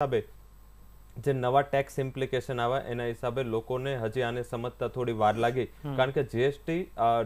હિસાબે જે નવા ટેક્સ ઇમ્પ્લિકેશન આવ્યા એના હિસાબે લોકોને હજી આને સમજતા થોડી વાર લાગી કારણ કે જીએસટી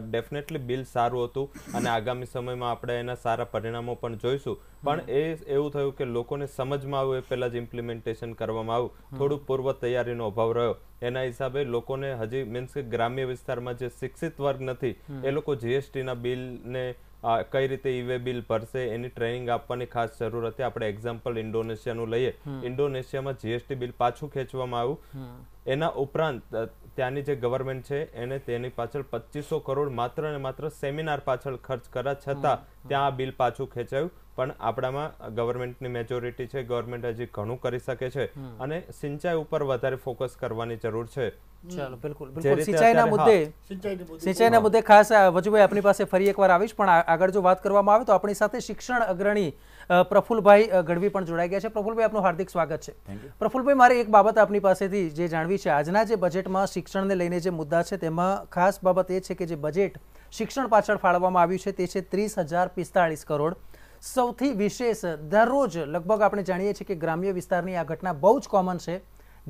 ડેફિનેટલી બિલ સારું હતું અને આગામી સમયમાં આપણે એના સારા પરિણામો પણ જોઈશું પણ એ એવું થયું કે લોકોને સમજમાં આવ્યું એ પહેલાં જ ઇમ્પ્લિમેન્ટેશન કરવામાં આવ્યું થોડું પૂર્વ તૈયારીનો અભાવ રહ્યો એના હિસાબે લોકોને હજી મીન્સ કે ગ્રામ્ય વિસ્તારમાં જે શિક્ષિત વર્ગ નથી એ લોકો જીએસટીના બિલને કઈ રીતે ઈ બિલ ભરશે એની ટ્રેનિંગ આપવાની ખાસ જરૂર હતી આપણે એક્ઝામ્પલ ઇન્ડોનેશિયાનું લઈએ ઇન્ડોનેશિયામાં જીએસટી બિલ પાછું ખેંચવામાં આવ્યું એના ઉપરાંત ત્યાંની જે ગવર્મેન્ટ છે એને તેની પાછળ પચીસો કરોડ માત્ર ને માત્ર સેમિનાર પાછળ ખર્ચ કર્યા છતાં ત્યાં આ બિલ પાછું ખેંચાયું પણ આપણામાં ગવર્મેન્ટની મેજોરિટી છે ગવર્મેન્ટ હજી ઘણું કરી શકે છે અને સિંચાઈ ઉપર વધારે ફોકસ કરવાની જરૂર છે અગ્રણી પ્રફુલભાઈ ગઢવી પણ જોડાઈ ગયા છે પ્રફુલભાઈ આપનું હાર્દિક સ્વાગત છે પ્રફુલભાઈ મારે એક બાબત આપની પાસેથી જે જાણવી છે આજના જે બજેટમાં શિક્ષણને લઈને જે મુદ્દા છે તેમાં ખાસ બાબત એ છે કે જે બજેટ શિક્ષણ પાછળ ફાળવવામાં આવ્યું છે તે છે ત્રીસ હજાર પિસ્તાળીસ કરોડ સૌથી વિશેષ દરરોજ લગભગ આપણે જાણીએ છીએ કે ગ્રામ્ય વિસ્તારની આ ઘટના બહુ જ કોમન છે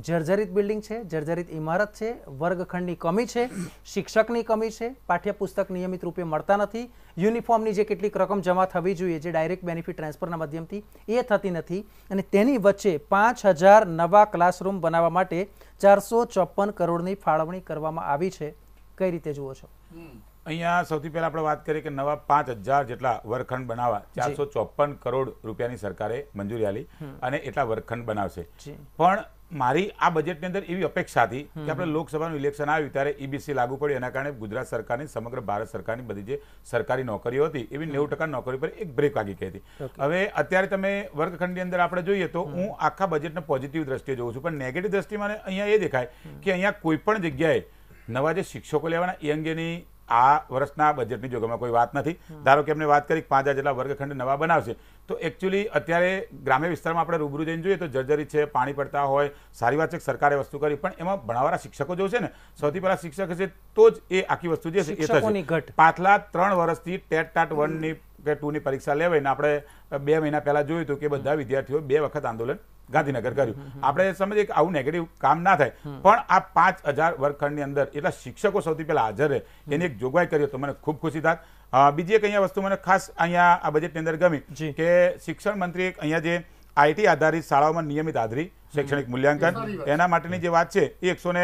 જર્જરિત બિલ્ડિંગ છે જર્જરિત ઇમારત છે વર્ગખંડની કમી છે શિક્ષકની કમી છે પાઠ્યપુસ્તક નિયમિત રૂપે મળતા નથી યુનિફોર્મની જે કેટલીક રકમ જમા થવી જોઈએ જે ડાયરેક્ટ બેનિફિટ ટ્રાન્સફરના માધ્યમથી એ થતી નથી અને તેની વચ્ચે પાંચ હજાર નવા ક્લાસરૂમ બનાવવા માટે ચારસો ચોપન કરોડની ફાળવણી કરવામાં આવી છે કઈ રીતે જુઓ છો અહીંયા સૌથી પહેલાં આપણે વાત કરીએ કે નવા પાંચ હજાર જેટલા વર્ગખંડ બનાવવા ચારસો ચોપન કરોડ રૂપિયાની સરકારે મંજૂરી આપી અને એટલા વર્ગખંડ બનાવશે પણ મારી આ બજેટની અંદર એવી અપેક્ષા હતી કે આપણે લોકસભાનું ઇલેક્શન આવ્યું ત્યારે ઈબીસી e લાગુ પડ્યું એના કારણે ગુજરાત સરકારની સમગ્ર ભારત સરકારની બધી જે સરકારી નોકરીઓ હતી એવી નેવું ટકા નોકરી પર એક બ્રેક વાગી ગઈ હતી હવે અત્યારે તમે વર્ગખંડની અંદર આપણે જોઈએ તો હું આખા બજેટને પોઝિટિવ દ્રષ્ટિએ જોઉં છું પણ નેગેટિવ દ્રષ્ટિ અહીંયા એ દેખાય કે અહીંયા કોઈ પણ જગ્યાએ નવા જે શિક્ષકો લેવાના એ અંગેની આ વર્ષના બજેટની જોગમાં કોઈ વાત નથી ધારો કે એમને વાત કરી પાંચ હજાર જેટલા વર્ગખંડ નવા બનાવશે તો એકચ્યુઅલી અત્યારે ગ્રામ્ય વિસ્તારમાં આપણે રૂબરૂ જઈને જોઈએ તો જર્જરી છે પાણી પડતા હોય સારી વાત છે સરકારે વસ્તુ કરી પણ એમાં ભણાવવાના શિક્ષકો જો છે ને સૌથી પહેલા શિક્ષક છે તો જ એ આખી વસ્તુ જે છે એ થશે પાછલા ત્રણ વર્ષથી ટેટ ટાટ વનની કે ટુની પરીક્ષા લેવાઈને આપણે બે મહિના પહેલાં જોયું હતું કે બધા વિદ્યાર્થીઓ બે વખત આંદોલન ગાંધીનગર કર્યું આપણે સમજીએ કે આવું નેગેટિવ કામ ના થાય પણ આ પાંચ હજાર વર્ગખંડની અંદર એટલા શિક્ષકો સૌથી પહેલાં હાજર રહે એની એક જોગવાઈ કરી તો મને ખૂબ ખુશી થાત બીજી એક અહીંયા વસ્તુ મને ખાસ અહીંયા આ બજેટની અંદર ગમી કે શિક્ષણ મંત્રી અહીંયા જે આઈટી આધારિત શાળાઓમાં નિયમિત હાજરી શૈક્ષણિક મૂલ્યાંકન એના માટેની જે વાત છે એ એકસો ને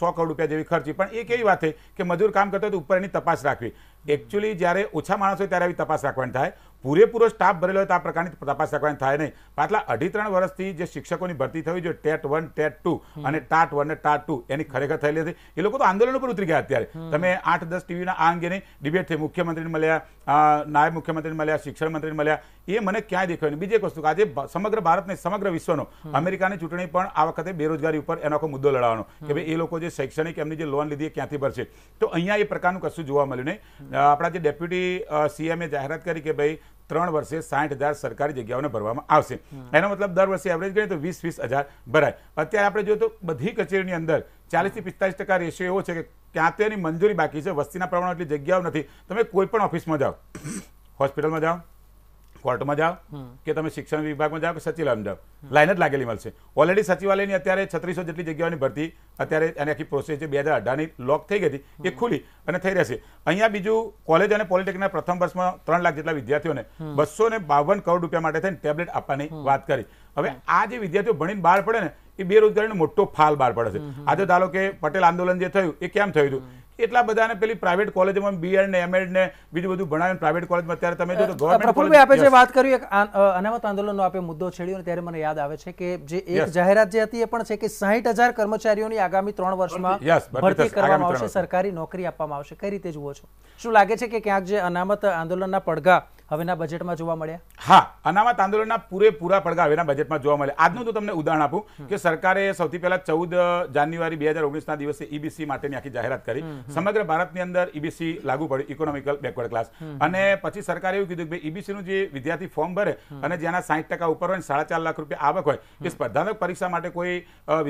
સો કરોડ રૂપિયા જેવી ખર્ચી પણ એક એવી વાત છે કે મજૂર કામ કરતો હોય ઉપર એની તપાસ રાખવી એકચ્યુઅલી જ્યારે ઓછા માણસ હોય ત્યારે આવી તપાસ રાખવાની થાય પૂરેપૂરો સ્ટાફ ભરેલો હોય તો આ પ્રકારની તપાસ કરવાની થાય નહીં પાછલા અઢી ત્રણ વર્ષથી જે શિક્ષકોની ભરતી થવી જોઈએ ટેટ વન ટેટ ટુ અને ટાટ વન અને ટાટ ટુ એની ખરેખર થયેલી હતી એ લોકો તો આંદોલન ઉપર ઉતરી ગયા અત્યારે તમે આઠ દસ ટીવીના આ અંગેની ડિબેટ થઈ મુખ્યમંત્રીને મળ્યા નાયબ મુખ્યમંત્રીને મળ્યા શિક્ષણ મંત્રીને મળ્યા એ મને ક્યાંય દેખાયું બીજી એક વસ્તુ આજે સમગ્ર ભારતને સમગ્ર વિશ્વનો અમેરિકાની ચૂંટણી પણ આ વખતે બેરોજગારી ઉપર એનો મુદ્દો લડાવવાનો કે ભાઈ એ લોકો જે શૈક્ષણિક એમની જે લોન લીધી એ ક્યાંથી ભરશે તો અહીંયા એ પ્રકારનું કશું જોવા મળ્યું નહીં આપણા જે ડેપ્યુટી સીએમએ જાહેરાત કરી કે ભાઈ ત્રણ વર્ષે સાઠ હજાર સરકારી જગ્યાઓને ભરવામાં આવશે એનો મતલબ દર વર્ષે એવરેજ ગણીએ તો વીસ વીસ હજાર ભરાય અત્યારે આપણે જોઈએ તો બધી કચેરીની અંદર ચાલીસથી પિસ્તાલીસ ટકા રેશિયો એવો છે કે ક્યાં તો મંજૂરી બાકી છે વસ્તીના પ્રમાણમાં એટલી જગ્યાઓ નથી તમે કોઈ પણ ઓફિસમાં જાઓ હોસ્પિટલમાં જાઓ કોર્ટમાં જાઓ કે તમે શિક્ષણ વિભાગમાં જાઓ કે સચિવાલયમાં જાઓ લાઈન જ લાગેલી મળશે ઓલરેડી સચિવાલયની અત્યારે છત્રીસો જેટલી જગ્યાઓની ભરતી અત્યારે એની આખી પ્રોસેસ જે બે હજાર અઢારની લોક થઈ ગઈ હતી એ ખુલી અને થઈ રહેશે અહીંયા બીજું કોલેજ અને પોલિટેકનિકના પ્રથમ વર્ષમાં ત્રણ લાખ જેટલા વિદ્યાર્થીઓને બસો ને બાવન કરોડ રૂપિયા માટે થઈને ટેબ્લેટ આપવાની વાત કરી હવે આ જે વિદ્યાર્થીઓ ભણીને બહાર પડે ને એ બેરોજગારીનો મોટો ફાલ બહાર પડે છે આજે ધારો કે પટેલ આંદોલન જે થયું એ કેમ થયું હતું એટલા બધાને પેલી પ્રાઇવેટ કોલેજોમાં બીએડ ને એમએડ ને બીજું બધું ભણાવીને પ્રાઇવેટ કોલેજમાં અત્યારે તમે જો પ્રફુલભાઈ આપે જે વાત કરી એક અનામત આંદોલનનો આપે મુદ્દો છેડ્યો ને ત્યારે મને યાદ આવે છે કે જે એક જાહેરાત જે હતી એ પણ છે કે સાહીઠ હજાર કર્મચારીઓની આગામી ત્રણ વર્ષમાં ભરતી કરવામાં આવશે સરકારી નોકરી આપવામાં આવશે કઈ રીતે જુઓ છો શું લાગે છે કે ક્યાંક જે અનામત આંદોલનના પડઘા હવેના બજેટમાં જોવા મળ્યા હા અનામત આંદોલનના પૂરેપૂરા પડઘા હવેના બજેટમાં જોવા મળ્યા આજનું તો તમને ઉદાહરણ આપું કે સરકારે સૌથી પહેલા ચૌદ જાન્યુઆરી બે હજાર ઓગણીસના દિવસે ઈબીસી e માટેની આખી જાહેરાત કરી સમગ્ર ભારતની અંદર ઈબીસી e લાગુ પડ્યું ઇકોનોમિકલ બેકવર્ડ ક્લાસ અને પછી સરકારે એવું કીધું કે ઈબીસીનું e જે વિદ્યાર્થી ફોર્મ ભરે અને જેના સાહીઠ ટકા ઉપર હોય સાડા ચાર લાખ રૂપિયા આવક હોય એ સ્પર્ધાત્મક પરીક્ષા માટે કોઈ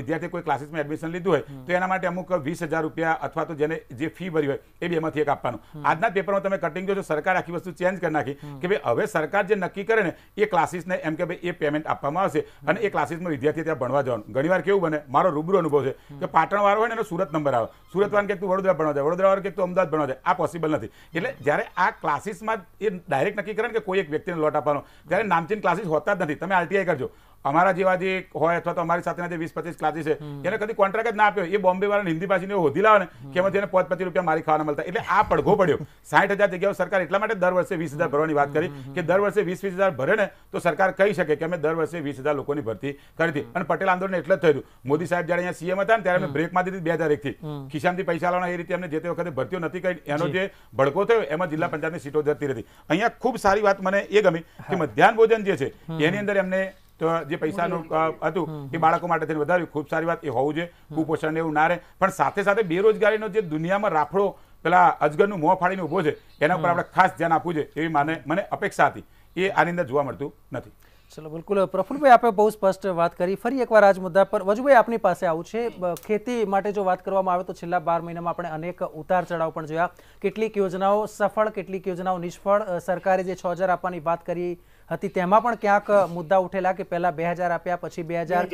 વિદ્યાર્થી કોઈ ક્લાસીસમાં એડમિશન લીધું હોય તો એના માટે અમુક વીસ હજાર રૂપિયા અથવા તો જેને જે ફી ભરી હોય એ બેમાંથી એક આપવાનું આજના પેપરમાં તમે કટિંગ જોશો સરકાર આખી વસ્તુ ચેન્જ કરી નાખી કે ભાઈ હવે સરકાર જે નક્કી કરે ને એ ક્લાસીસને એમ કે ભાઈ એ પેમેન્ટ આપવામાં આવશે અને એ ક્લાસીસમાં વિદ્યાર્થી ત્યાં ભણવા જવાનું ઘણીવાર કેવું બને મારો રૂબરૂ અનુભવ છે કે પાટણવાળો હોય ને એનો સુરત નંબર આવે સુરતવાળાને કે તું વડોદરા ભણવા જાય વડોદરાવાળો કે તું અમદાવાદ ભણવા જાય આ પોસિબલ નથી એટલે જ્યારે આ ક્લાસીસમાં એ ડાયરેક્ટ નક્કી કરે ને કે કોઈ એક વ્યક્તિને લોટ આપવાનો ત્યારે નામચીન ક્લાસીસ હોતા જ નથી તમે આરટીઆઈ કરજો અમારા જેવા જે હોય અથવા તો અમારી સાથેના જે વીસ પચીસ ક્લાસી છે એને કદી કોન્ટ્રાક્ટ જ ના આપ્યો એ બોમ્બે વાળા હિન્દી ભાષીને હોધી લાવે કે એમાંથી એને પાંચ પચીસ રૂપિયા મારી ખાવાના મળતા એટલે આ પડઘો પડ્યો સાઠ હજાર જગ્યાઓ સરકાર એટલા માટે દર વર્ષે વીસ હજાર ભરવાની વાત કરી કે દર વર્ષે વીસ વીસ હજાર ભરે ને તો સરકાર કહી શકે કે અમે દર વર્ષે વીસ હજાર લોકોની ભરતી કરી હતી અને પટેલ આંદોલન એટલે જ થયું મોદી સાહેબ જયારે અહીંયા સીએમ હતા ને ત્યારે અમે બ્રેક માં દીધી બે હજાર એકથી ખિસ્સામાંથી પૈસા લાવવાના એ રીતે અમને જે તે વખતે ભરતીઓ નથી કરી એનો જે ભડકો થયો એમાં જિલ્લા પંચાયતની સીટો જતી રહી અહીંયા ખૂબ સારી વાત મને એ ગમી કે મધ્યાહન ભોજન જે છે એની અંદર એમને તો જે પૈસાનું હતું એ બાળકો માટે થઈને વધાર્યું ખૂબ સારી વાત એ હોવું જોઈએ કુપોષણ એવું ના રહે પણ સાથે સાથે બેરોજગારીનો જે દુનિયામાં રાફડો પેલા અજગરનું મોં ફાડીને ઊભો છે એના ઉપર આપણે ખાસ ધ્યાન આપવું જોઈએ એવી મને મને અપેક્ષા હતી એ આની અંદર જોવા મળતું નથી ચલો બિલકુલ પ્રફુલ્લભાઈ આપણે બહુ સ્પષ્ટ વાત કરી ફરી એકવાર આજ મુદ્દા પર વજુભાઈ આપની પાસે આવું છે ખેતી માટે જો વાત કરવામાં આવે તો છેલ્લા બાર મહિનામાં આપણે અનેક ઉતાર ચઢાવ પણ જોયા કેટલીક યોજનાઓ સફળ કેટલીક યોજનાઓ નિષ્ફળ સરકારે જે છ આપવાની વાત કરી હતી તેમાં પણ ક્યાંક મુદ્દા ઉઠેલા કે પહેલા બે હજાર આપ્યા પછી બે હજાર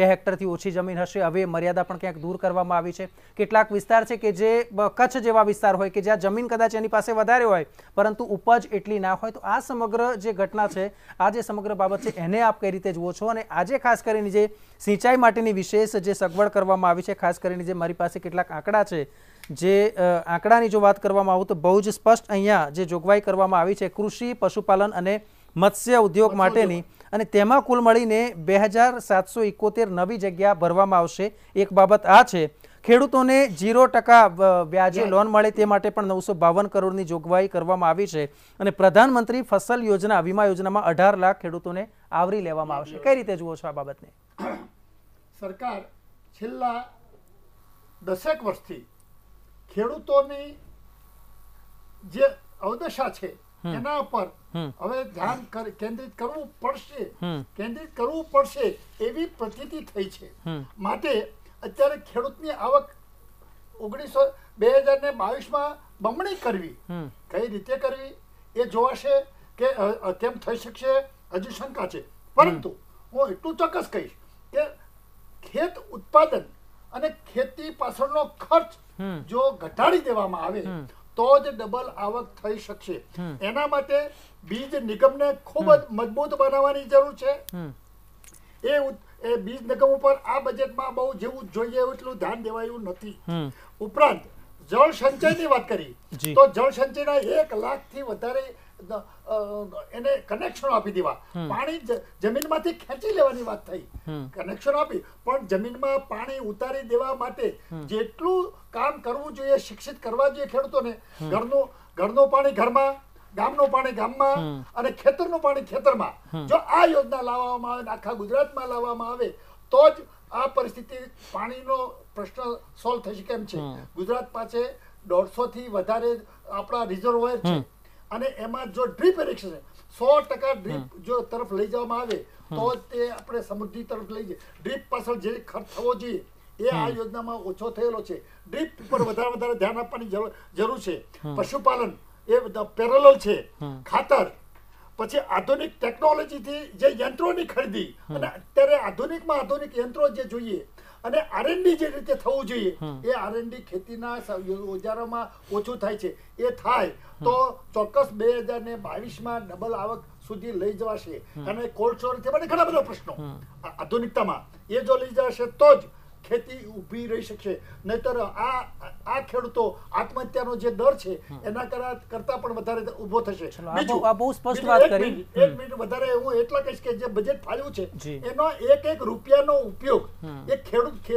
બે હેક્ટરથી ઓછી જમીન હશે હવે મર્યાદા પણ ક્યાંક દૂર કરવામાં આવી છે કેટલાક વિસ્તાર છે કે જે કચ્છ જેવા વિસ્તાર હોય કે જ્યાં જમીન કદાચ એની પાસે વધારે હોય પરંતુ ઉપજ એટલી ના હોય તો આ સમગ્ર જે ઘટના છે આ જે સમગ્ર બાબત છે એને આપ કઈ રીતે જુઓ છો અને આજે ખાસ કરીને જે સિંચાઈ માટેની વિશેષ જે સગવડ કરવામાં આવી છે ખાસ કરીને જે મારી પાસે કેટલાક આંકડા છે જે આંકડાની જો વાત કરવામાં આવું તો બહુ જ સ્પષ્ટ અહીંયા જે જોગવાઈ કરવામાં આવી છે કૃષિ પશુપાલન અને મત્સ્ય ઉદ્યોગ માટેની અને તેમાં કુલ મળીને બે હજાર સાતસો ઇકોતેર નવી જગ્યા ભરવામાં આવશે એક બાબત આ છે ખેડૂતોને ઝીરો ટકા વ્યાજે લોન મળે તે માટે પણ નવસો બાવન કરોડની જોગવાઈ કરવામાં આવી છે અને પ્રધાનમંત્રી ફસલ યોજના વીમા યોજનામાં અઢાર લાખ ખેડૂતોને આવરી લેવામાં આવશે કઈ રીતે જુઓ છો આ બાબતને સરકાર છેલ્લા દસેક વર્ષથી ખેડૂતોની જે અવદશા છે એના પર હવે ધ્યાન કેન્દ્રિત કરવું પડશે કેન્દ્રિત કરવું પડશે એવી પ્રતીતિ થઈ છે માટે અત્યારે ખેડૂતની આવક ઓગણીસો બે હજાર ને બાવીસમાં બમણી કરવી કઈ રીતે કરવી એ જોવાશે કે કેમ થઈ શકશે હજુ શંકા છે પરંતુ હું એટલું ચોક્કસ કહીશ કે ખેત ઉત્પાદન અને ખેતી પાછળનો ખર્ચ જો ઘટાડી દેવામાં આવે તો જ ડબલ આવક થઈ શકશે એના માટે બીજ નિગમને ખૂબ જ મજબૂત બનાવવાની જરૂર છે એ એ બીજ નિગમ ઉપર આ બજેટમાં બહુ જેવું જોઈએ એટલું ધ્યાન દેવાયું નથી ઉપરાંત જળ સંચયની વાત કરી તો જળ સંચયના એક લાખથી વધારે એને કનેક્શન આપી દેવા પાણી જમીનમાંથી ખેંચી લેવાની વાત થઈ કનેક્શન આપી પણ જમીનમાં પાણી ઉતારી દેવા માટે જેટલું કામ કરવું જોઈએ શિક્ષિત કરવા જોઈએ ખેડૂતોને ઘરનું ઘરનું પાણી ઘરમાં ગામનું પાણી ગામમાં અને ખેતરનું પાણી ખેતરમાં જો આ યોજના લાવવામાં આવે આખા ગુજરાતમાં લાવવામાં આવે તો જ આ પરિસ્થિતિ પાણીનો પ્રશ્ન સોલ્વ થશે કેમ છે ગુજરાત પાસે દોઢસો થી વધારે આપણા રિઝર્વોયર છે અને એમાં જો ડ્રીપ ઇરિગેશન સો ટકા ડ્રીપ જો તરફ લઈ જવામાં આવે તો તે આપણે સમૃદ્ધિ તરફ લઈ જઈએ ડ્રીપ પાછળ જે ખર્ચ થવો જોઈએ એ આ યોજનામાં ઓછો થયેલો છે ડ્રીપ ઉપર વધારે વધારે ધ્યાન આપવાની જરૂર છે પશુપાલન એ પેરેલલ છે ખાતર પછી આધુનિક ટેકનોલોજીથી જે યંત્રોની ખરીદી અને અત્યારે આધુનિકમાં આધુનિક યંત્રો જે જોઈએ અને આરએનડી જે રીતે થવું જોઈએ એ આરએનડી ખેતીના ઓજારોમાં ઓછું થાય છે એ થાય તો ચોક્કસ બે હજાર ને બાવીસમાં ડબલ આવક સુધી લઈ જવાશે અને કોલ્ડ સ્ટોરેજ મને ઘણા બધા પ્રશ્નો આધુનિકતામાં એ જો લઈ જવાશે તો જ ખેતી ઊભી રહી શકશે નહીતર આ આ ખેડૂતો આત્મહત્યાનો જે દર છે એના કરતા પણ વધારે ઊભો થશે આ બહુ સ્પષ્ટ વાત કરી એક મિનિટ વધારે હું એટલા કહીશ કે જે બજેટ ફાળ્યું છે એનો એક એક રૂપિયાનો ઉપયોગ એ ખેડૂત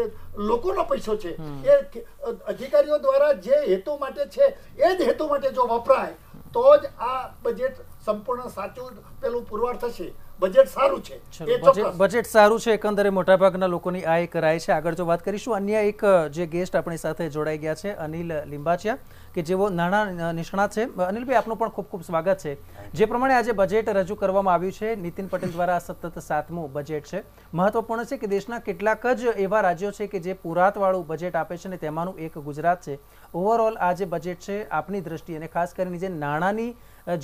લોકોનો પૈસો છે એ અધિકારીઓ દ્વારા જે હેતુ માટે છે એ જ હેતુ માટે જો વપરાય તો જ આ બજેટ સંપૂર્ણ સાચું પેલું પુરવાર થશે બજેટ સારું છે એકંદરે મોટાભાગના લોકોની આ એક રાય છે આગળ જો વાત કરીશું અન્ય એક જે ગેસ્ટ આપણી સાથે જોડાઈ ગયા છે અનિલ લિંબાચિયા કે જેઓ નાણાં નિષ્ણાત છે અનિલભાઈ આપનું પણ ખૂબ ખૂબ સ્વાગત છે જે પ્રમાણે આજે બજેટ રજૂ કરવામાં આવ્યું છે નીતિન પટેલ દ્વારા સતત સાતમું બજેટ છે મહત્વપૂર્ણ છે કે દેશના કેટલાક જ એવા રાજ્યો છે કે જે પુરાતવાળું બજેટ આપે છે અને તેમાંનું એક ગુજરાત છે ઓવરઓલ આ જે બજેટ છે આપની દ્રષ્ટિ અને ખાસ કરીને જે નાણાંની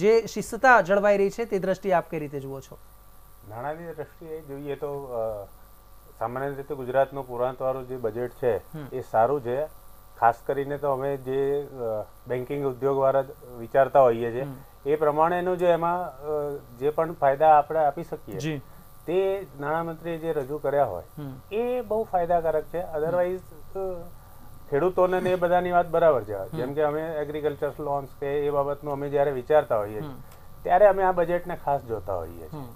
જે શિસ્તતા જળવાઈ રહી છે તે દ્રષ્ટિ આપ કઈ રીતે જુઓ છો નાણાની દ્રષ્ટિએ જોઈએ તો સામાન્ય રીતે ગુજરાતનું પુરાંતવાળું જે બજેટ છે એ સારું છે ખાસ કરીને તો અમે જે બેન્કિંગ ઉદ્યોગ ઉદ્યોગવાળા વિચારતા હોઈએ છીએ એ પ્રમાણેનું જે એમાં જે પણ ફાયદા આપણે આપી શકીએ તે નાણામંત્રીએ જે રજૂ કર્યા હોય એ બહુ ફાયદાકારક છે અધરવાઇઝ ખેડૂતોને એ બધાની વાત બરાબર છે જેમ કે અમે એગ્રીકલ્ચર લોન્સ કે એ બાબતનું અમે જ્યારે વિચારતા હોઈએ ત્યારે અમે આ બજેટને ખાસ જોતા હોઈએ છીએ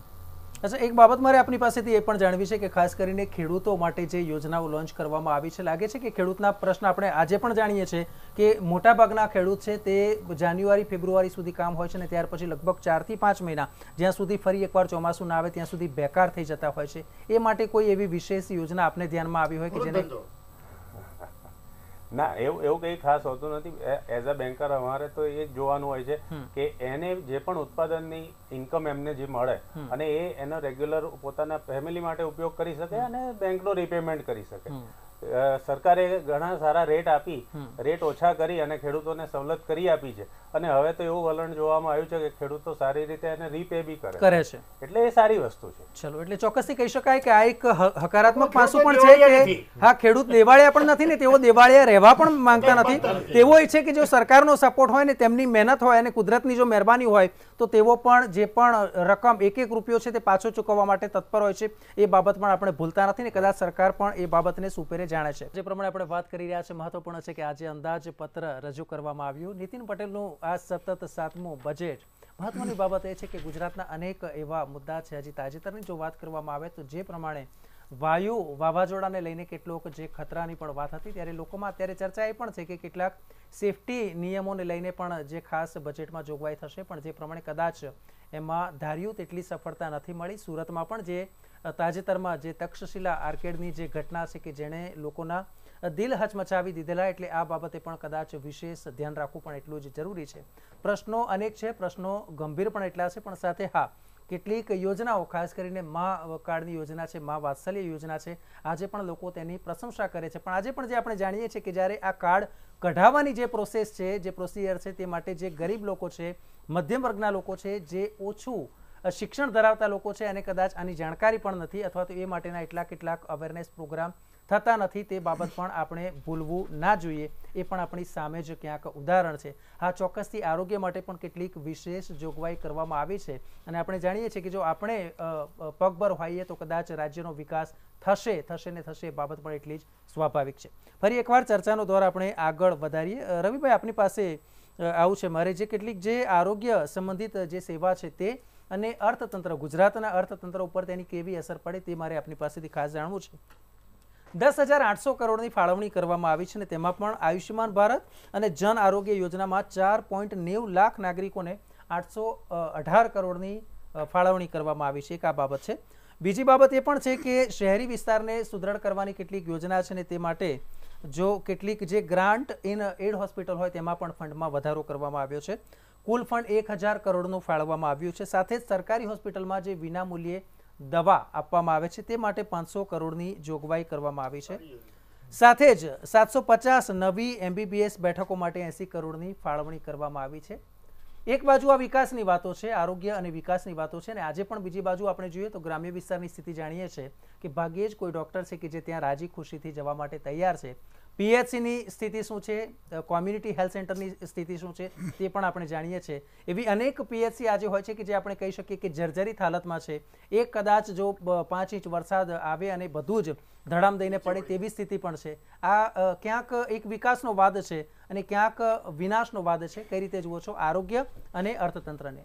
અચ્છા એક બાબત મારે આપની પાસેથી એ પણ જાણવી છે કે ખાસ કરીને ખેડૂતો માટે જે યોજનાઓ લોન્ચ કરવામાં આવી છે લાગે છે કે ખેડૂતના પ્રશ્ન આપણે આજે પણ જાણીએ છીએ કે મોટાભાગના ખેડૂત છે તે જાન્યુઆરી ફેબ્રુઆરી સુધી કામ હોય છે અને ત્યાર પછી લગભગ ચારથી પાંચ મહિના જ્યાં સુધી ફરી એકવાર ચોમાસું ના આવે ત્યાં સુધી બેકાર થઈ જતા હોય છે એ માટે કોઈ એવી વિશેષ યોજના આપને ધ્યાનમાં આવી હોય કે જેને ના એવું એવું કઈ ખાસ હોતું નથી એઝ અ બેન્કર અમારે તો એ જોવાનું હોય છે કે એને જે પણ ઉત્પાદનની ઇન્કમ એમને જે મળે અને એ એનો રેગ્યુલર પોતાના ફેમિલી માટે ઉપયોગ કરી શકે અને બેંકનો રિપેમેન્ટ કરી શકે સરકારે ઘણા સારા રેટ આપી રેટ ઓછા કરી અને ખેડૂતોને સવલત કરી આપી છે અને હવે તો એવું વલણ જોવામાં આવ્યું છે કે ખેડૂતો સારી રીતે એને રીપે બી કરે કરે છે એટલે એ સારી વસ્તુ છે ચલો એટલે ચોક્કસથી કહી શકાય કે આ એક હકારાત્મક પાસું પણ છે કે હા ખેડૂત દેવાળિયા પણ નથી ને તેઓ દેવાળિયા રહેવા પણ માંગતા નથી તેઓ છે કે જો સરકારનો સપોર્ટ હોય ને તેમની મહેનત હોય અને કુદરતની જો મહેરબાની હોય તો તેઓ પણ જે પણ રકમ એક એક રૂપિયો છે તે પાછો ચૂકવવા માટે તત્પર હોય છે એ બાબત પણ આપણે ભૂલતા નથી ને કદાચ સરકાર પણ એ બાબતને સુપેરે જાણે છે જે પ્રમાણે આપણે વાત કરી રહ્યા છે મહત્વપૂર્ણ છે કે આજે અંદાજપત્ર રજૂ કરવામાં આવ્યું નીતિન પટેલનું આ સતત સાતમું બજેટ મહત્વની બાબત એ છે કે ગુજરાતના અનેક એવા મુદ્દા છે હજી તાજેતરની જો વાત કરવામાં આવે તો જે પ્રમાણે વાયુ વાવાઝોડાને લઈને કેટલોક જે ખતરાની પણ વાત હતી ત્યારે લોકોમાં અત્યારે ચર્ચા એ પણ છે કે કેટલાક સેફટી નિયમોને લઈને પણ જે ખાસ બજેટમાં જોગવાઈ થશે પણ જે પ્રમાણે કદાચ એમાં ધાર્યું તેટલી સફળતા નથી મળી સુરતમાં પણ જે તાજેતરમાં જે તક્ષશિલા આર્કેડની જે ઘટના છે કે જેણે લોકોના દિલ હચમચાવી દીધેલા એટલે આ બાબતે પણ કદાચ વિશેષ ધ્યાન રાખવું પણ એટલું જ જરૂરી છે પ્રશ્નો અનેક છે પ્રશ્નો ગંભીર પણ એટલા છે પણ સાથે હા કેટલીક યોજનાઓ ખાસ કરીને મા કાર્ડની યોજના છે મા વાત્સલ્ય યોજના છે આજે પણ લોકો તેની પ્રશંસા કરે છે પણ આજે પણ જે આપણે જાણીએ છીએ કે જ્યારે આ કાર્ડ કઢાવવાની જે પ્રોસેસ છે જે પ્રોસિજર છે તે માટે જે ગરીબ લોકો છે મધ્યમ વર્ગના લોકો છે જે ઓછું શિક્ષણ ધરાવતા લોકો છે અને કદાચ આની જાણકારી પણ નથી અથવા તો એ માટેના એટલા કેટલાક અવેરનેસ પ્રોગ્રામ થતા નથી તે બાબત પણ આપણે ભૂલવું ના જોઈએ એ પણ આપણી સામે જ ક્યાંક ઉદાહરણ છે હા ચોક્કસથી આરોગ્ય માટે પણ કેટલીક વિશેષ જોગવાઈ કરવામાં આવી છે અને આપણે જાણીએ છીએ કે જો આપણે પગભર હોઈએ તો કદાચ રાજ્યનો વિકાસ થશે થશે ને થશે એ બાબત પણ એટલી જ સ્વાભાવિક છે ફરી એકવાર ચર્ચાનો દોર આપણે આગળ વધારીએ રવિભાઈ આપની પાસે આવું છે મારે જે કેટલીક જે આરોગ્ય સંબંધિત જે સેવા છે તે અને અર્થતંત્ર ગુજરાતના અર્થતંત્ર ઉપર તેની કેવી અસર પડે તે મારે આપની પાસેથી ખાસ જાણવું છે દસ હજાર આઠસો કરોડની ફાળવણી કરવામાં આવી છે અને તેમાં પણ આયુષ્યમાન ભારત અને જન આરોગ્ય યોજનામાં ચાર પોઈન્ટ નેવું લાખ નાગરિકોને આઠસો અઢાર કરોડની ફાળવણી કરવામાં આવી છે એક આ બાબત છે બીજી બાબત એ પણ છે કે શહેરી વિસ્તારને સુદ્રઢ કરવાની કેટલીક યોજના છે ને તે માટે જો કેટલીક જે ગ્રાન્ટ ઇન એડ હોસ્પિટલ હોય તેમાં પણ ફંડમાં વધારો કરવામાં આવ્યો છે કુલ ફંડ એક હજાર કરોડનું ફાળવવામાં આવ્યું છે સાથે જ સરકારી હોસ્પિટલમાં જે વિનામૂલ્યે દવા આપવામાં આવે છે તે માટે પાંચસો કરોડની જોગવાઈ કરવામાં આવી છે સાથે જ સાતસો પચાસ નવી એમબીબીએસ બેઠકો માટે એંસી કરોડની ફાળવણી કરવામાં આવી છે એક બાજુ આ વિકાસની વાતો છે આરોગ્ય અને વિકાસની વાતો છે અને આજે પણ બીજી બાજુ આપણે જોઈએ તો ગ્રામ્ય વિસ્તારની સ્થિતિ જાણીએ છીએ કે ભાગ્યે જ કોઈ ડૉક્ટર છે કે જે ત્યાં રાજી ખુશીથી જવા માટે તૈયાર છે પીએચસીની સ્થિતિ શું છે કોમ્યુનિટી હેલ્થ સેન્ટરની સ્થિતિ શું છે તે પણ આપણે જાણીએ છીએ એવી અનેક પીએચસી આજે હોય છે કે જે આપણે કહી શકીએ કે જર્જરિત હાલતમાં છે એ કદાચ જો પાંચ ઇંચ વરસાદ આવે અને બધું જ ધડામ દઈને પડે તેવી સ્થિતિ પણ છે આ ક્યાંક એક વિકાસનો વાદ છે અને ક્યાંક વિનાશનો વાદ છે કઈ રીતે જુઓ છો આરોગ્ય અને અર્થતંત્રને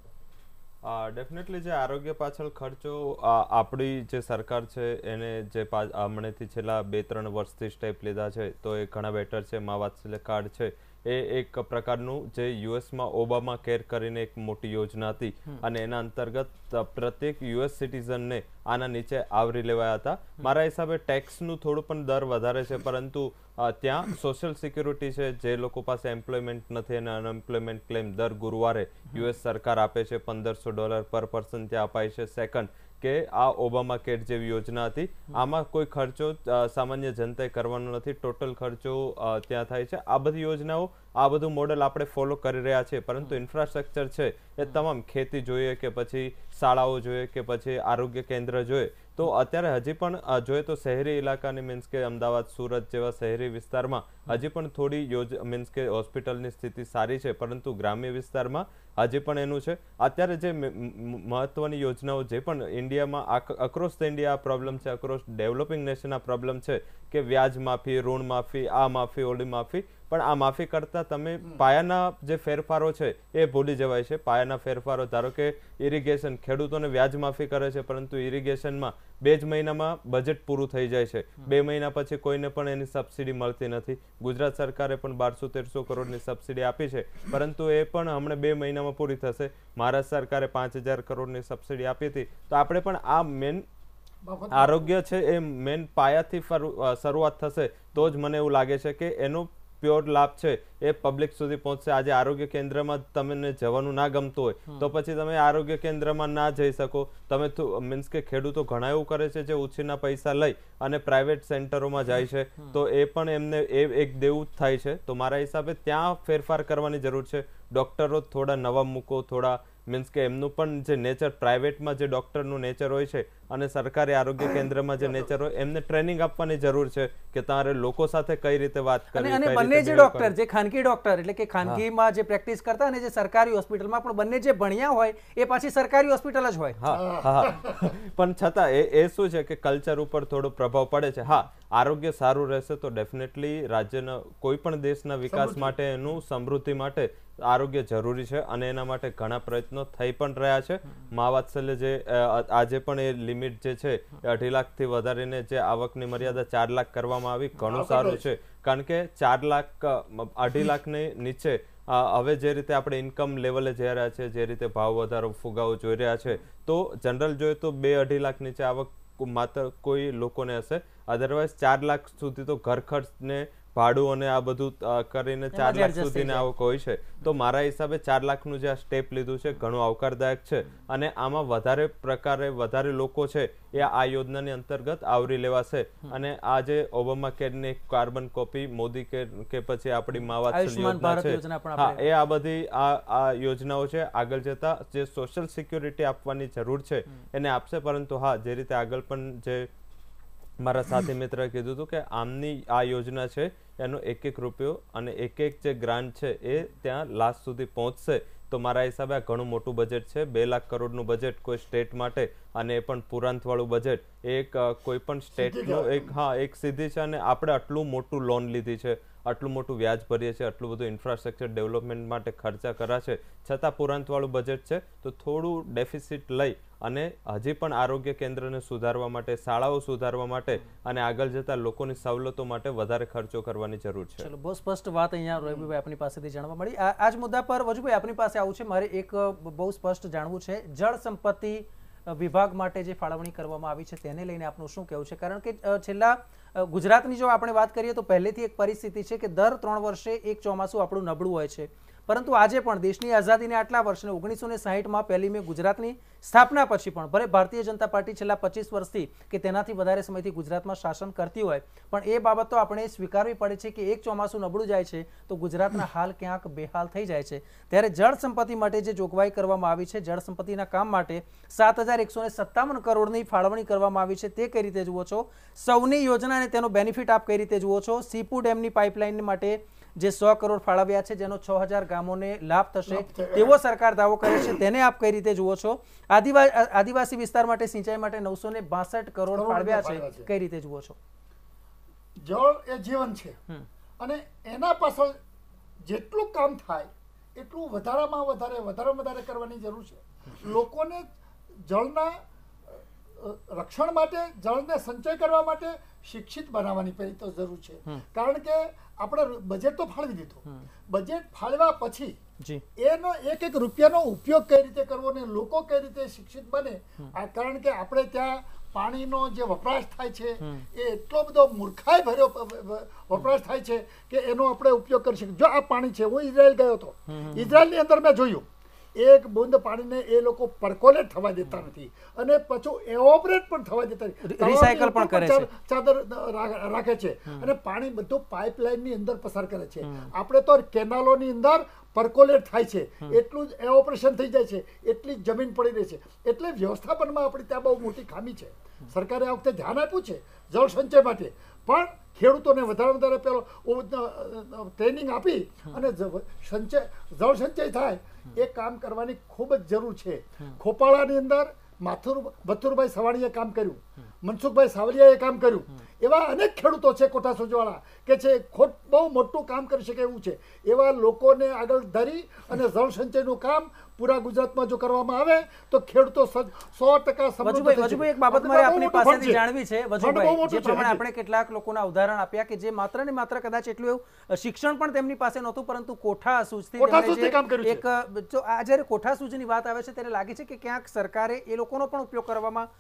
ડેફિનેટલી જે આરોગ્ય પાછળ ખર્ચો આપણી જે સરકાર છે એને જે હમણાંથી છેલ્લા બે ત્રણ વર્ષથી સ્ટેપ લીધા છે તો એ ઘણા બેટર છે મા વાત્સલ્ય કાર્ડ છે એ એક પ્રકારનું જે યુએસમાં ઓબામા કેર કરીને એક મોટી યોજના હતી અને એના અંતર્ગત પ્રત્યેક યુએસ સિટીઝનને આના નીચે આવરી લેવાયા હતા મારા હિસાબે ટેક્સનું થોડું પણ દર વધારે છે પરંતુ ત્યાં સોશિયલ સિક્યુરિટી છે જે લોકો પાસે એમ્પ્લોયમેન્ટ નથી અને અનએમ્પ્લોયમેન્ટ ક્લેમ દર ગુરુવારે યુએસ સરકાર આપે છે પંદરસો ડોલર પર પર્સન ત્યાં અપાય છે સેકન્ડ કે આ ઓબામા કેર જેવી યોજના હતી આમાં કોઈ ખર્ચો સામાન્ય જનતાએ કરવાનો નથી ટોટલ ખર્ચો ત્યાં થાય છે આ બધી યોજનાઓ આ બધું મોડેલ આપણે ફોલો કરી રહ્યા છીએ પરંતુ ઇન્ફ્રાસ્ટ્રક્ચર છે એ તમામ ખેતી જોઈએ કે પછી શાળાઓ જોઈએ કે પછી આરોગ્ય કેન્દ્ર જોઈએ તો અત્યારે હજી પણ જોઈએ તો શહેરી ઇલાકાની મીન્સ કે અમદાવાદ સુરત જેવા શહેરી વિસ્તારમાં હજી પણ થોડી યોજ મીન્સ કે હોસ્પિટલની સ્થિતિ સારી છે પરંતુ ગ્રામ્ય વિસ્તારમાં હજી પણ એનું છે અત્યારે જે મહત્વની યોજનાઓ જે પણ ઇન્ડિયામાં અક્રોસ ધ ઇન્ડિયા પ્રોબ્લેમ છે અક્રોસ ડેવલપિંગ નેશનના પ્રોબ્લેમ છે કે વ્યાજ માફી ઋણ માફી આ માફી ઓલી માફી પણ આ માફી કરતાં તમે પાયાના જે ફેરફારો છે એ ભૂલી જવાય છે પાયાના ફેરફારો ધારો કે ઇરિગેશન ખેડૂતોને વ્યાજ માફી કરે છે પરંતુ ઇરિગેશનમાં બે જ મહિનામાં બજેટ પૂરું થઈ જાય છે બે મહિના પછી કોઈને પણ એની સબસિડી મળતી નથી ગુજરાત સરકારે પણ બારસો તેરસો કરોડની સબસિડી આપી છે પરંતુ એ પણ હમણાં બે મહિનામાં પૂરી થશે મહારાષ્ટ્ર સરકારે પાંચ હજાર કરોડની સબસિડી આપી હતી તો આપણે પણ આ મેન આરોગ્ય છે એ મેન પાયાથી શરૂઆત થશે તો જ મને એવું લાગે છે કે એનું પ્યોર લાભ છે એ પબ્લિક સુધી પહોંચશે આજે આરોગ્ય કેન્દ્રમાં તમને જવાનું ના ગમતું હોય તો પછી તમે આરોગ્ય કેન્દ્રમાં ના જઈ શકો તમે મીન્સ કે ખેડૂતો ઘણા એવું કરે છે જે ઉછીના પૈસા લઈ અને પ્રાઇવેટ સેન્ટરોમાં જાય છે તો એ પણ એમને એ એક દેવું જ થાય છે તો મારા હિસાબે ત્યાં ફેરફાર કરવાની જરૂર છે ડૉક્ટરો થોડા નવા મૂકો થોડા મીન્સ કે એમનું પણ જે નેચર પ્રાઇવેટમાં જે ડૉક્ટરનું નેચર હોય છે અને સરકારી આરોગ્ય કેન્દ્રમાં જે નેચર હોય એમને ટ્રેનિંગ આપવાની જરૂર છે કે તમારે લોકો સાથે કઈ રીતે વાત કરવી અને બંને જે ડોક્ટર જે ખાનગી ડોક્ટર એટલે કે ખાનગીમાં જે પ્રેક્ટિસ કરતા અને જે સરકારી હોસ્પિટલમાં પણ બંને જે ભણ્યા હોય એ પાછી સરકારી હોસ્પિટલ જ હોય હા હા પણ છતાં એ એ શું છે કે કલ્ચર ઉપર થોડો પ્રભાવ પડે છે હા આરોગ્ય સારું રહેશે તો ડેફિનેટલી રાજ્યના કોઈ પણ દેશના વિકાસ માટે એનું સમૃદ્ધિ માટે આરોગ્ય જરૂરી છે અને એના માટે ઘણા પ્રયત્નો થઈ પણ રહ્યા છે મા વાત્સલ્ય જે આજે પણ એ લિમિટ જે છે એ અઢી લાખથી વધારીને જે આવકની મર્યાદા ચાર લાખ કરવામાં આવી ઘણું સારું છે કારણ કે ચાર લાખ અઢી લાખની નીચે હવે જે રીતે આપણે ઇન્કમ લેવલે જઈ રહ્યા છે જે રીતે ભાવ વધારો ફુગાવો જોઈ રહ્યા છે તો જનરલ જોઈએ તો બે અઢી લાખ નીચે આવક માત્ર કોઈ લોકોને હશે અધરવાઇઝ ચાર લાખ સુધી તો ઘર ખર્ચને ભાડું અને આ બધું કરીને ચાર લાખ સુધીની આવક હોય છે તો મારા હિસાબે ચાર લાખનું જે આ સ્ટેપ લીધું છે ઘણું આવકારદાયક છે અને આમાં વધારે પ્રકારે વધારે લોકો છે એ આ યોજનાની અંતર્ગત આવરી લેવાશે અને આ જે ઓબામા કેરની કાર્બન કોપી મોદી કેર કે પછી આપણી માવાત્સલ યોજના છે હા એ આ બધી આ આ યોજનાઓ છે આગળ જતા જે સોશિયલ સિક્યુરિટી આપવાની જરૂર છે એને આપશે પરંતુ હા જે રીતે આગળ પણ જે મારા સાથી મિત્ર કીધું હતું કે આમની આ યોજના છે એનો એક એક રૂપિયો અને એક એક જે ગ્રાન્ટ છે એ ત્યાં લાસ્ટ સુધી પહોંચશે તો મારા હિસાબે આ ઘણું મોટું બજેટ છે બે લાખ કરોડનું બજેટ કોઈ સ્ટેટ માટે અને એ પણ પુરાંતવાળું બજેટ એક કોઈ પણ સ્ટેટનું એક હા એક સીધી છે અને આપણે આટલું મોટું લોન લીધી છે આટલું મોટું વ્યાજ ભરીએ છીએ આટલું બધું ઇન્ફ્રાસ્ટ્રક્ચર ડેવલપમેન્ટ માટે ખર્ચા કરાશે છતાં પુરાંતવાળું બજેટ છે તો થોડું ડેફિસિટ લઈ અને હજી પણ આરોગ્ય કેન્દ્રને સુધારવા માટે શાળાઓ સુધારવા માટે અને આગળ જતા લોકોની સવલતો માટે વધારે ખર્ચો કરવાની જરૂર છે ચલો બહુ સ્પષ્ટ વાત અહીંયા રવિભાઈ આપણી પાસેથી જાણવા મળી આ જ મુદ્દા પર વજુભાઈ આપણી પાસે આવું છે મારે એક બહુ સ્પષ્ટ જાણવું છે જળ સંપત્તિ વિભાગ માટે જે ફાળવણી કરવામાં આવી છે તેને લઈને આપનું શું કહેવું છે કારણ કે છેલ્લા ગુજરાતની જો આપણે વાત કરીએ તો પહેલેથી એક પરિસ્થિતિ છે કે દર ત્રણ વર્ષે એક ચોમાસું આપણું નબળું હોય છે પરંતુ આજે પણ દેશની આઝાદીને આટલા વર્ષને ઓગણીસો ને સાહીઠમાં પહેલી મેં ગુજરાતની સ્થાપના પછી પણ ભલે ભારતીય જનતા પાર્ટી છેલ્લા પચીસ વર્ષથી કે તેનાથી વધારે સમયથી ગુજરાતમાં શાસન કરતી હોય પણ એ બાબત તો આપણે સ્વીકારવી પડે છે કે એક ચોમાસું નબળું જાય છે તો ગુજરાતના હાલ ક્યાંક બેહાલ થઈ જાય છે ત્યારે જળ સંપત્તિ માટે જે જોગવાઈ કરવામાં આવી છે જળ સંપત્તિના કામ માટે સાત હજાર એકસો સત્તાવન કરોડની ફાળવણી કરવામાં આવી છે તે કઈ રીતે જુઓ છો સૌની યોજના અને તેનો બેનિફિટ આપ કઈ રીતે જુઓ છો સીપુ ડેમની પાઇપલાઇન માટે જે સો કરોડ ફાળવ્યા છે જેનો છ હજાર ગામોને લાભ થશે તેવો સરકાર દાવો કરે છે તેને આપ કઈ રીતે જુઓ છો આદિવાસી વિસ્તાર માટે સિંચાઈ માટે નવસો ને બાસઠ કરોડ ફાળવ્યા છે કઈ રીતે જુઓ છો જળ એ જીવન છે અને એના પાછળ જેટલું કામ થાય એટલું વધારામાં વધારે વધારે વધારે કરવાની જરૂર છે લોકોને જળના રક્ષણ માટે જળને સંચય કરવા માટે શિક્ષિત બનાવવાની પહેલી તો જરૂર છે કારણ કે આપણે બજેટ તો ફાળવી દીધું બજેટ ફાળવા પછી એનો એક એક રૂપિયાનો ઉપયોગ કઈ રીતે કરવો ને લોકો કઈ રીતે શિક્ષિત બને આ કારણ કે આપણે ત્યાં પાણીનો જે વપરાશ થાય છે એ એટલો બધો મૂર્ખાઈ ભર્યો વપરાશ થાય છે કે એનો આપણે ઉપયોગ કરી શકીએ જો આ પાણી છે હું ઇઝરાયલ ગયો હતો ઇઝરાયલની અંદર મેં જોયું એક બુંદ પાણીને એ લોકો પરકોલેટ થવા દેતા નથી અને પાછું એવોપરેટ પણ થવા દેતા રિસાયકલ પણ કરે છે ચાદર રાખે છે અને પાણી બધું પાઇપલાઇનની અંદર પસાર કરે છે આપણે તો કેનાલો ની અંદર પરકોલેટ થાય છે એટલું જ એવોપરેશન થઈ જાય છે એટલી જ જમીન પડી રહી છે એટલે વ્યવસ્થાપનમાં આપણી ત્યાં બહુ મોટી ખામી છે સરકારે આ વખતે ધ્યાન આપ્યું છે જળ સંચય માટે પણ ખેડૂતોને વધારે વધારે પેલો ટ્રેનિંગ આપી અને સંચય જળ સંચય થાય એ કામ કરવાની ખૂબ જ જરૂર છે ખોપાળાની અંદર માથુર બથુરભાઈ સવાણીએ કામ કર્યું મનસુખભાઈ સાવલિયાએ કામ કર્યું એવા અનેક ખેડૂતો છે કોઠા સોજવાળા કે છે ખોટ બહુ મોટું કામ કરી શકે એવું છે એવા લોકોને આગળ ધરી અને જળ સંચયનું કામ પૂરા ગુજરાતમાં જો કરવામાં આવે તો ખેડૂતો સો ટકા વજુભાઈ એક બાબત મારે આપની પાસેથી જાણવી છે જે પ્રમાણે આપણે કેટલાક લોકોના ઉદાહરણ આપ્યા કે જે માત્ર ને માત્ર કદાચ એટલું એવું શિક્ષણ પણ તેમની પાસે નહોતું પરંતુ કોઠા સૂજથી એક જો આ જ્યારે કોઠા વાત આવે છે ત્યારે લાગે છે કે ક્યાંક સરકારે એ લોકોનો પણ ઉપયોગ કરવામાં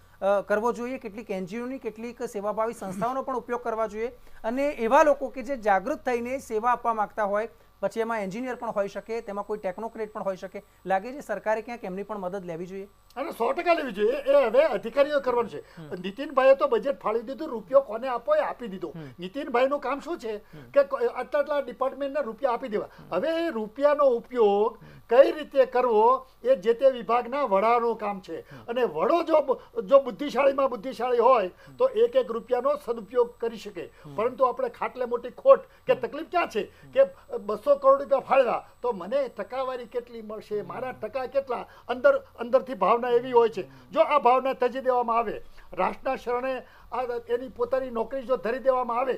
કરવો જોઈએ કેટલીક એનજીઓની કેટલીક સેવાભાવી સંસ્થાઓનો પણ ઉપયોગ કરવા જોઈએ અને એવા લોકો કે જે જાગૃત થઈને સેવા આપવા માંગતા હોય પછી એમાં એન્જિનિયર પણ હોઈ શકે તેમાં કોઈ ટેકનોક્રેટ પણ હોઈ શકે લાગે છે સરકારે ક્યાંક એમની પણ મદદ લેવી જોઈએ અને સો ટકા લેવી જોઈએ એ હવે અધિકારીઓ કરવાનું છે નીતિનભાઈએ તો બજેટ ફાળી દીધું રૂપિયો કોને આપો એ આપી દીધો નીતિનભાઈનું કામ શું છે કે આટલા આટલા ડિપાર્ટમેન્ટના રૂપિયા આપી દેવા હવે એ રૂપિયાનો ઉપયોગ કઈ રીતે કરવો એ જે તે વિભાગના વડાનું કામ છે અને વડો જો જો બુદ્ધિશાળીમાં બુદ્ધિશાળી હોય તો એક એક રૂપિયાનો સદુપયોગ કરી શકે પરંતુ આપણે ખાટલે મોટી ખોટ કે તકલીફ ક્યાં છે કે બસો કરોડ રૂપિયા ફાળવ્યા તો મને ટકાવારી કેટલી મળશે મારા ટકા કેટલા અંદર અંદરથી ભાવના એવી હોય છે જો આ ભાવના તજી દેવામાં આવે રાષ્ટ્રના શરણે આ એની પોતાની નોકરી જો ધરી દેવામાં આવે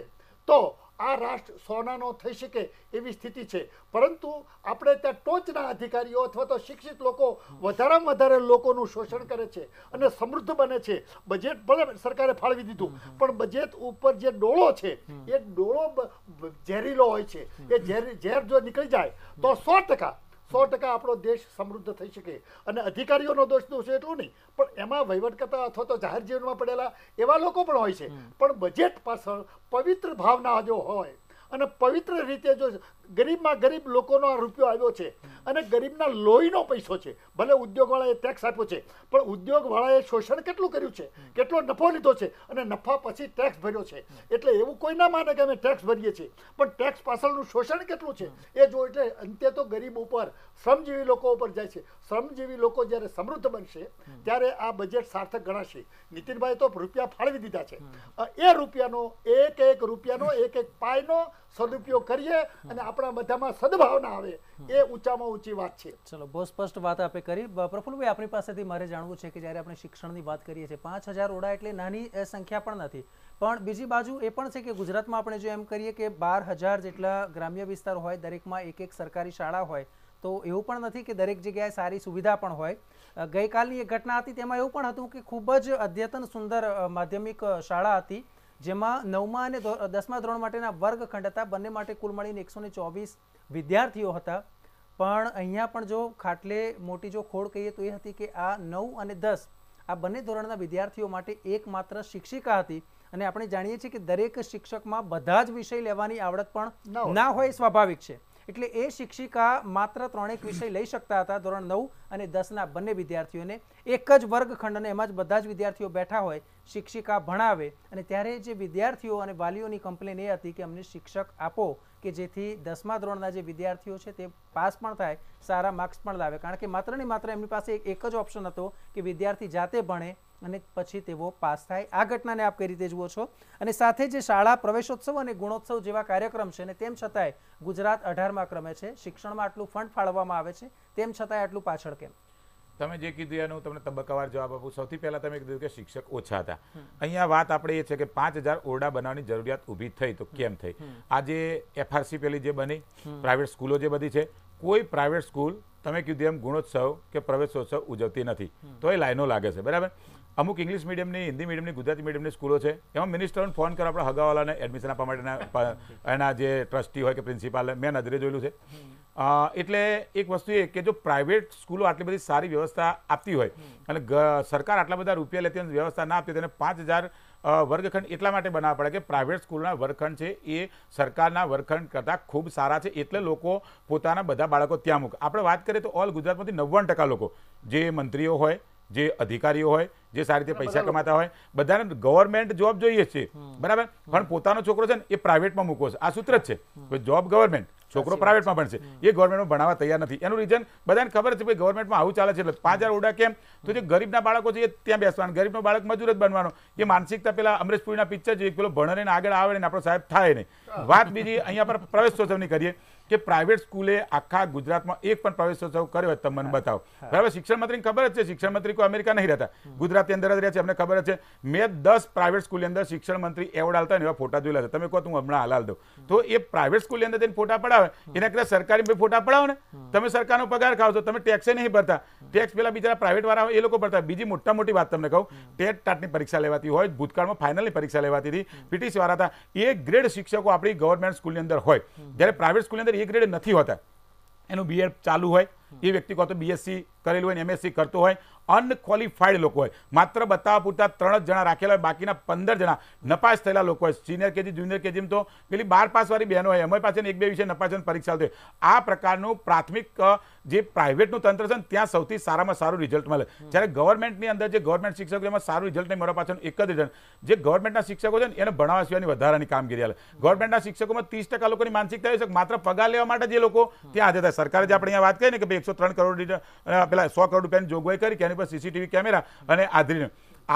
તો આ રાષ્ટ્ર સોનાનો થઈ શકે એવી સ્થિતિ છે પરંતુ આપણે ત્યાં ટોચના અધિકારીઓ અથવા તો શિક્ષિત લોકો વધારેમાં વધારે લોકોનું શોષણ કરે છે અને સમૃદ્ધ બને છે બજેટ ભલે સરકારે ફાળવી દીધું પણ બજેટ ઉપર જે ડોળો છે એ ડોળો ઝેરીલો હોય છે એ ઝેર ઝેર જો નીકળી જાય તો સો ટકા સો ટકા આપણો દેશ સમૃદ્ધ થઈ શકે અને અધિકારીઓનો દોષ છે એટલું નહીં પણ એમાં વહીવટ કરતા અથવા તો જાહેર જીવનમાં પડેલા એવા લોકો પણ હોય છે પણ બજેટ પાછળ પવિત્ર ભાવના જો હોય અને પવિત્ર રીતે જો ગરીબમાં ગરીબ લોકોનો આ રૂપિયો આવ્યો છે અને ગરીબના લોહીનો પૈસો છે ભલે ઉદ્યોગવાળાએ ટેક્સ આપ્યો છે પણ ઉદ્યોગવાળાએ શોષણ કેટલું કર્યું છે કેટલો નફો લીધો છે અને નફા પછી ટેક્સ ભર્યો છે એટલે એવું કોઈ ના માને કે અમે ટેક્સ ભરીએ છીએ પણ ટેક્સ પાછળનું શોષણ કેટલું છે એ જો એટલે અંતે તો ગરીબ ઉપર શ્રમજીવી લોકો ઉપર જાય છે શ્રમજીવી લોકો જ્યારે સમૃદ્ધ બનશે ત્યારે આ બજેટ સાર્થક ગણાશે નીતિનભાઈ તો રૂપિયા ફાળવી દીધા છે એ રૂપિયાનો એક એક રૂપિયાનો એક એક પાયનો સદુપયોગ કરીએ અને આપણા બધામાં સદભાવના આવે એ ઊંચામાં ઊંચી વાત છે ચલો બહુ સ્પષ્ટ વાત આપે કરી પ્રફુલભાઈ આપણી પાસેથી મારે જાણવું છે કે જ્યારે આપણે શિક્ષણની વાત કરીએ છીએ પાંચ હજાર ઓડા એટલે નાની સંખ્યા પણ નથી પણ બીજી બાજુ એ પણ છે કે ગુજરાતમાં આપણે જો એમ કરીએ કે બાર હજાર જેટલા ગ્રામ્ય વિસ્તાર હોય દરેકમાં એક એક સરકારી શાળા હોય તો એવું પણ નથી કે દરેક જગ્યાએ સારી સુવિધા પણ હોય ગઈકાલની એક ઘટના હતી તેમાં એવું પણ હતું કે ખૂબ જ અદ્યતન સુંદર માધ્યમિક શાળા હતી જેમાં નવમા અને દસમા ધોરણ માટેના વર્ગખંડ હતા બંને માટે કુલ મળીને એકસો ચોવીસ વિદ્યાર્થીઓ હતા પણ અહીંયા પણ જો ખાટલે મોટી જો ખોળ કહીએ તો એ હતી કે આ નવ અને દસ આ બંને ધોરણના વિદ્યાર્થીઓ માટે એકમાત્ર શિક્ષિકા હતી અને આપણે જાણીએ છીએ કે દરેક શિક્ષકમાં બધા જ વિષય લેવાની આવડત પણ ના હોય સ્વાભાવિક છે એટલે એ શિક્ષિકા માત્ર ત્રણેક વિષય લઈ શકતા હતા ધોરણ નવ અને દસના બંને વિદ્યાર્થીઓને એક જ વર્ગખંડને એમાં જ બધા જ વિદ્યાર્થીઓ બેઠા હોય શિક્ષિકા ભણાવે અને ત્યારે જે વિદ્યાર્થીઓ અને વાલીઓની કમ્પ્લેન એ હતી કે અમને શિક્ષક આપો કે જેથી દસમા ધોરણના જે વિદ્યાર્થીઓ છે તે પાસ પણ થાય સારા માર્ક્સ પણ લાવે કારણ કે માત્ર ને માત્ર એમની પાસે એક જ ઓપ્શન હતો કે વિદ્યાર્થી જાતે ભણે અને પછી તેઓ પાસ થાય આ ઘટનાને આપ કઈ રીતે જુઓ છો અને સાથે જે શાળા પ્રવેશોત્સવ અને ગુણોત્સવ જેવા કાર્યક્રમ છે અને તેમ છતાંય ગુજરાત અઢારમાં ક્રમે છે શિક્ષણમાં આટલું ફંડ ફાળવવામાં આવે છે તેમ છતાંય આટલું પાછળ કેમ તમે જે કીધું એનું તમને તબક્કાવાર જવાબ આપું સૌથી પહેલાં તમે કીધું કે શિક્ષક ઓછા હતા અહીંયા વાત આપણે એ છે કે પાંચ હજાર ઓરડા બનાવવાની જરૂરિયાત ઊભી થઈ તો કેમ થઈ આજે એફઆરસી પેલી જે બની પ્રાઇવેટ સ્કૂલો જે બધી છે કોઈ પ્રાઇવેટ સ્કૂલ તમે કીધું એમ ગુણોત્સવ કે પ્રવેશોત્સવ ઉજવતી નથી તો એ લાઈનો લાગે છે બરાબર અમુક ઇંગ્લિશ મીડિયમની હિન્દી મીડિયમની ગુજરાતી મીડિયમની સ્કૂલો છે એમાં મિનિસ્ટરને ફોન કરે આપણે હગાવાલાને એડમિશન આપવા માટેના એના જે ટ્રસ્ટી હોય કે પ્રિન્સિપાલ મેં નજરે જોયેલું છે એટલે એક વસ્તુ એ કે જો પ્રાઇવેટ સ્કૂલો આટલી બધી સારી વ્યવસ્થા આપતી હોય અને સરકાર આટલા બધા રૂપિયા લેતી હોય વ્યવસ્થા ના આપતી તેને પાંચ હજાર વર્ગખંડ એટલા માટે બનાવવા પડે કે પ્રાઇવેટ સ્કૂલના વર્ગખંડ છે એ સરકારના વર્ગખંડ કરતાં ખૂબ સારા છે એટલે લોકો પોતાના બધા બાળકો ત્યાં મૂકે આપણે વાત કરીએ તો ઓલ ગુજરાતમાંથી નવ્વાણ ટકા લોકો જે મંત્રીઓ હોય જે અધિકારીઓ હોય જે સારી રીતે પૈસા કમાતા હોય બધાને ગવર્મેન્ટ જોબ જોઈએ છે બરાબર પણ પોતાનો છોકરો છે ને એ પ્રાઇવેટમાં મૂકવો છે આ સૂત્ર જ છે જોબ ગવર્મેન્ટ છોકરો પ્રાઇવેટમાં ભણશે એ ગવર્મેન્ટમાં ભણાવવા તૈયાર નથી એનું રીઝન બધાને ખબર છે ભાઈ ગવર્મેન્ટમાં આવું ચાલે છે એટલે પાંચ હજાર ઓડા કેમ તો જે ગરીબના બાળકો છે એ ત્યાં બેસવાનું ગરીબનો બાળક મજૂર જ બનવાનો એ માનસિકતા પેલા અમરેશ પુરીના પિક્ચર છે પેલો ભણને આગળ આવે ને આપણો સાહેબ થાય નહીં વાત બીજી અહીંયા પર પ્રવેશોત્સવની કરીએ કે પ્રાઇવેટ સ્કૂલે આખા ગુજરાતમાં એક પણ પ્રવેશ પ્રવેશોત્સવ કર્યો હોય તમે મને બતાવો બરાબર શિક્ષણ મંત્રીને ખબર જ છે શિક્ષણ મંત્રી કોઈ અમેરિકા નહીં રહેતા ગુજરાતની અંદર જ રહે છે અમને ખબર જ છે મેં દસ પ્રાઇવેટ સ્કૂલની અંદર શિક્ષણ મંત્રી એવોર્ડ હાલતા એવા ફોટા જોયેલા છે તમે કહો તું હમણાં હાલાલ દઉં તો એ પ્રાઇવેટ સ્કૂલની અંદર તેને ફોટા પડાવે એના કરતાં સરકારી ફોટા પડાવો ને તમે સરકારનો પગાર ખાવ છો તમે ટેક્સ નહીં ભરતા ટેક્સ પેલા બીજા પ્રાઇવેટ વાળા હોય એ લોકો ભરતા બીજી મોટા મોટી વાત તમને કહું ટેટ ટાટની પરીક્ષા લેવાતી હોય ભૂતકાળમાં ફાઇનલની પરીક્ષા લેવાતી હતી પીટીસી વાળા હતા એ ગ્રેડ શિક્ષકો આપણી ગવર્મેન્ટ સ્કૂલની અંદર હોય જ્યારે પ્રાઇવેટ સ્કૂલની અંદર એ ગ્રેડ નથી હોતા એનું બીએડ ચાલુ હોય એ વ્યક્તિ કાં તો બીએસસી કરેલું હોય એમએસસી કરતો હોય અનક્વોલિફાઈડ લોકો હોય માત્ર બતાવવા પૂરતા ત્રણ જ જણા રાખેલા હોય બાકીના પંદર જણા નપાસ થયેલા લોકો હોય સિનિયર કેજી જુનિયર કેજીમાં તો પેલી બાર પાસવાળી બહેનો હોય એમાં પાસે એક બે વિષય નપાસ પરીક્ષા થાય આ પ્રકારનું પ્રાથમિક જે પ્રાઇવેટનું તંત્ર છે ત્યાં સૌથી સારામાં સારું રિઝલ્ટ મળે જ્યારે ગવર્મેન્ટની અંદર જે ગવર્મેન્ટ શિક્ષકો એમાં સારું રિઝલ્ટ નહીં મળવા પાછળ એક જ રીઝન જે ગવર્મેન્ટના શિક્ષકો છે ને એને ભણાવવા સિવાયની વધારાની કામગીરી હાલે ગવર્મેન્ટના શિક્ષકોમાં ત્રીસ ટકા લોકોની માનસિકતા હોય છે માત્ર પગાર લેવા માટે જે લોકો ત્યાં હાજર થાય સરકારે જે આપણે અહીંયા વાત કરી ને કે ભાઈ એકસો ત્રણ કરોડ પેલા સો કરોડ રૂપિયાની જોગવાઈ કરી કે એની પર સીસીટીવી કેમેરા અને આધરીને